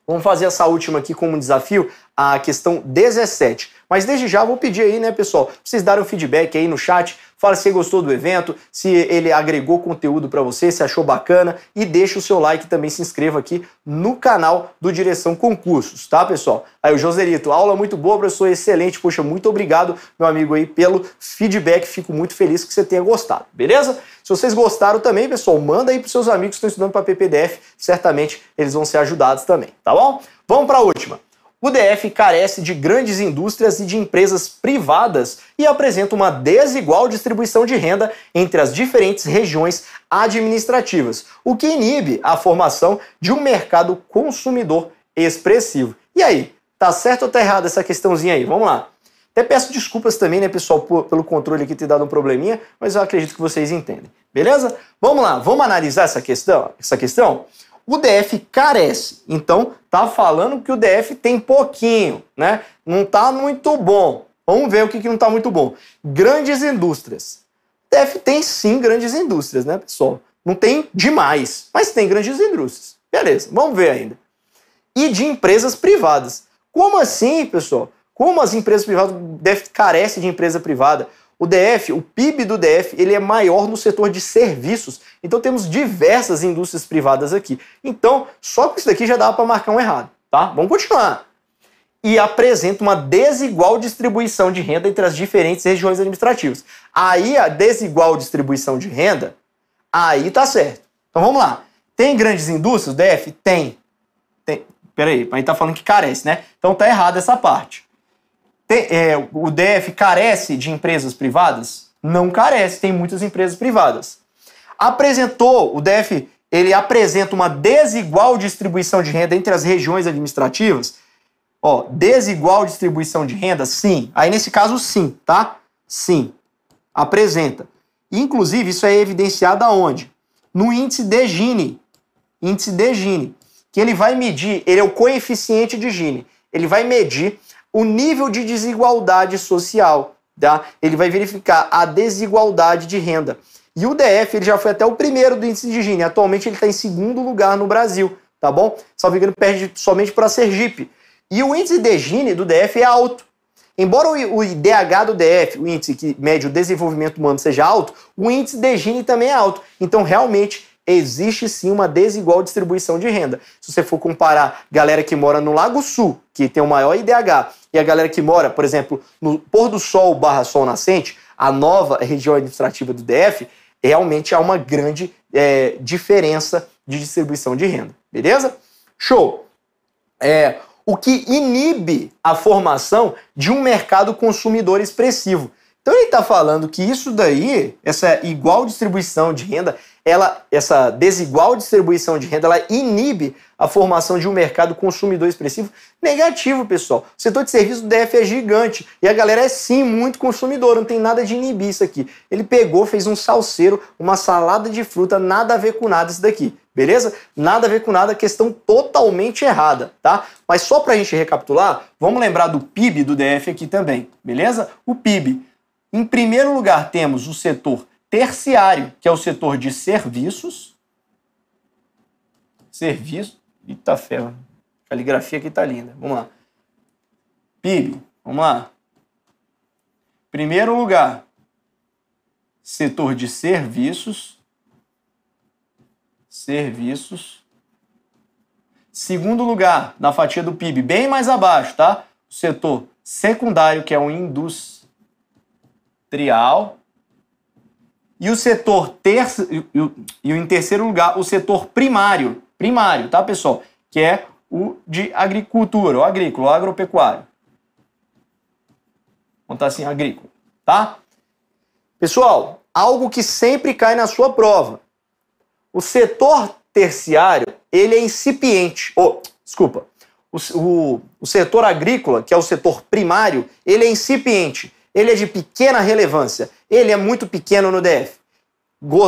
Vamos fazer essa última aqui como desafio, a questão 17. Mas desde já vou pedir aí, né, pessoal, pra vocês darem um feedback aí no chat, fala se gostou do evento, se ele agregou conteúdo para você, se achou bacana e deixa o seu like também, se inscreva aqui no canal do Direção Concursos, tá, pessoal? Aí o Joserito, aula muito boa, professor, excelente, poxa, muito obrigado, meu amigo aí, pelo feedback, fico muito feliz que você tenha gostado, beleza? Se vocês gostaram também, pessoal, manda aí pros seus amigos que estão estudando para PPDF, certamente eles vão ser ajudados também, tá bom? Vamos para a última o DF carece de grandes indústrias e de empresas privadas e apresenta uma desigual distribuição de renda entre as diferentes regiões administrativas, o que inibe a formação de um mercado consumidor expressivo. E aí, tá certo ou tá errado essa questãozinha aí? Vamos lá. Até peço desculpas também, né, pessoal, por, pelo controle aqui ter dado um probleminha, mas eu acredito que vocês entendem. Beleza? Vamos lá, vamos analisar essa questão, essa questão? o DF carece. Então, tá falando que o DF tem pouquinho, né? Não tá muito bom. Vamos ver o que, que não tá muito bom. Grandes indústrias. O DF tem sim grandes indústrias, né, pessoal? Não tem demais, mas tem grandes indústrias. Beleza, vamos ver ainda. E de empresas privadas. Como assim, pessoal? Como as empresas privadas, o DF carece de empresa privada? O DF, o PIB do DF, ele é maior no setor de serviços. Então temos diversas indústrias privadas aqui. Então, só com isso daqui já dá para marcar um errado, tá? Vamos continuar. E apresenta uma desigual distribuição de renda entre as diferentes regiões administrativas. Aí a desigual distribuição de renda, aí tá certo. Então vamos lá. Tem grandes indústrias, DF? Tem. Tem. Peraí, aí tá falando que carece, né? Então tá errado essa parte. Tem, é, o DF carece de empresas privadas? Não carece, tem muitas empresas privadas. Apresentou, o DF ele apresenta uma desigual distribuição de renda entre as regiões administrativas? Ó, desigual distribuição de renda? Sim. Aí nesse caso, sim, tá? Sim. Apresenta. Inclusive, isso é evidenciado aonde? No índice de Gini. Índice de Gini. Que ele vai medir, ele é o coeficiente de Gini. Ele vai medir o nível de desigualdade social. Tá? Ele vai verificar a desigualdade de renda. E o DF ele já foi até o primeiro do índice de Gini. Atualmente ele está em segundo lugar no Brasil, tá bom? Salvo engano, perde somente para Sergipe. E o índice de Gini do DF é alto. Embora o IDH do DF, o índice que mede o desenvolvimento humano, seja alto, o índice de Gini também é alto. Então, realmente, existe sim uma desigual distribuição de renda. Se você for comparar galera que mora no Lago Sul, que tem o maior IDH, e a galera que mora, por exemplo, no pôr do sol barra sol nascente, a nova região administrativa do DF, realmente há uma grande é, diferença de distribuição de renda. Beleza? Show! É, o que inibe a formação de um mercado consumidor expressivo. Então ele está falando que isso daí, essa igual distribuição de renda, ela, essa desigual distribuição de renda, ela inibe a formação de um mercado consumidor expressivo negativo, pessoal. O setor de serviço do DF é gigante e a galera é sim muito consumidora, não tem nada de inibir isso aqui. Ele pegou, fez um salseiro, uma salada de fruta, nada a ver com nada isso daqui, beleza? Nada a ver com nada, questão totalmente errada, tá? Mas só pra gente recapitular, vamos lembrar do PIB do DF aqui também, beleza? O PIB. Em primeiro lugar, temos o setor terciário, que é o setor de serviços. Serviço. Eita ferro. A caligrafia aqui tá linda. Vamos lá. PIB. Vamos lá. Primeiro lugar, setor de serviços. Serviços. Segundo lugar, na fatia do PIB, bem mais abaixo, tá? O setor secundário, que é o industrial. E o setor e em terceiro lugar, o setor primário, primário, tá, pessoal? Que é o de agricultura, o agrícola, o agropecuário. Vamos tá assim, agrícola, tá? Pessoal, algo que sempre cai na sua prova. O setor terciário, ele é incipiente. Oh, desculpa. O, o, o setor agrícola, que é o setor primário, ele é incipiente. Ele é de pequena relevância. Ele é muito pequeno no DF.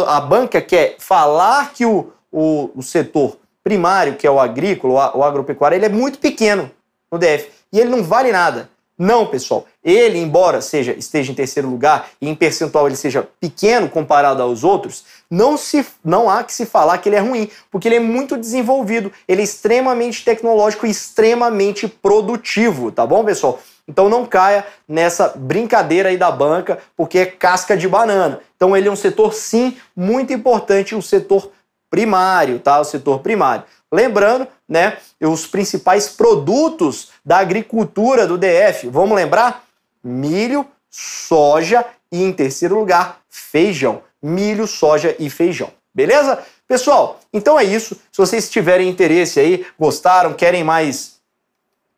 A banca quer falar que o, o, o setor primário, que é o agrícola, o agropecuário, ele é muito pequeno no DF. E ele não vale nada. Não, pessoal. Ele, embora seja esteja em terceiro lugar e em percentual ele seja pequeno comparado aos outros, não se não há que se falar que ele é ruim, porque ele é muito desenvolvido, ele é extremamente tecnológico e extremamente produtivo, tá bom, pessoal? Então não caia nessa brincadeira aí da banca, porque é casca de banana. Então ele é um setor sim muito importante, um setor primário, tá? O setor primário. Lembrando, né, os principais produtos da agricultura do DF. Vamos lembrar? Milho, soja e em terceiro lugar, feijão. Milho, soja e feijão. Beleza? Pessoal, então é isso. Se vocês tiverem interesse aí, gostaram, querem mais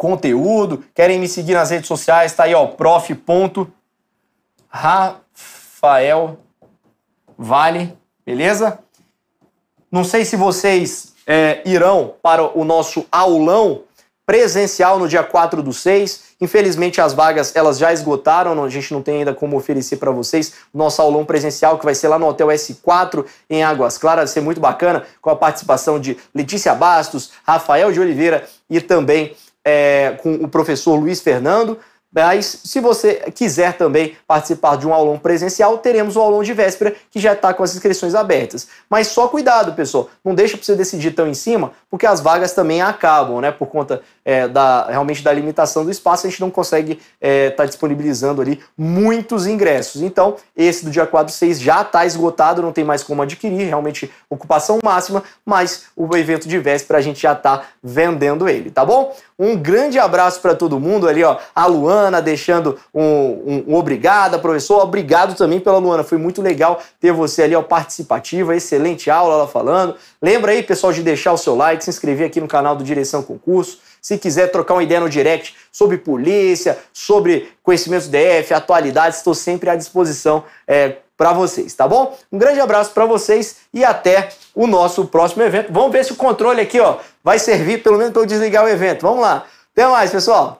conteúdo, querem me seguir nas redes sociais, tá aí, ó, prof. Rafael Vale, beleza? Não sei se vocês é, irão para o nosso aulão presencial no dia 4 do 6. Infelizmente as vagas elas já esgotaram, a gente não tem ainda como oferecer para vocês o nosso aulão presencial que vai ser lá no Hotel S4 em Águas Claras, vai ser muito bacana com a participação de Letícia Bastos, Rafael de Oliveira e também é, com o professor Luiz Fernando. Mas se você quiser também participar de um aulão presencial, teremos o aulão de véspera que já está com as inscrições abertas. Mas só cuidado, pessoal, não deixa para você decidir tão em cima, porque as vagas também acabam, né? Por conta é, da, realmente da limitação do espaço, a gente não consegue estar é, tá disponibilizando ali muitos ingressos. Então, esse do dia 4 6 já está esgotado, não tem mais como adquirir, realmente ocupação máxima, mas o evento de véspera a gente já está vendendo ele, tá bom? Um grande abraço para todo mundo ali, ó. A Luana deixando um, um, um obrigada, professor. Obrigado também pela Luana, foi muito legal ter você ali, ó, participativa, excelente aula, ela falando. Lembra aí, pessoal, de deixar o seu like, se inscrever aqui no canal do Direção Concurso. Se quiser trocar uma ideia no direct sobre polícia, sobre conhecimentos DF, atualidades, estou sempre à disposição é, para vocês, tá bom? Um grande abraço para vocês e até o nosso próximo evento. Vamos ver se o controle aqui ó, vai servir, pelo menos para eu desligar o evento. Vamos lá. Até mais, pessoal!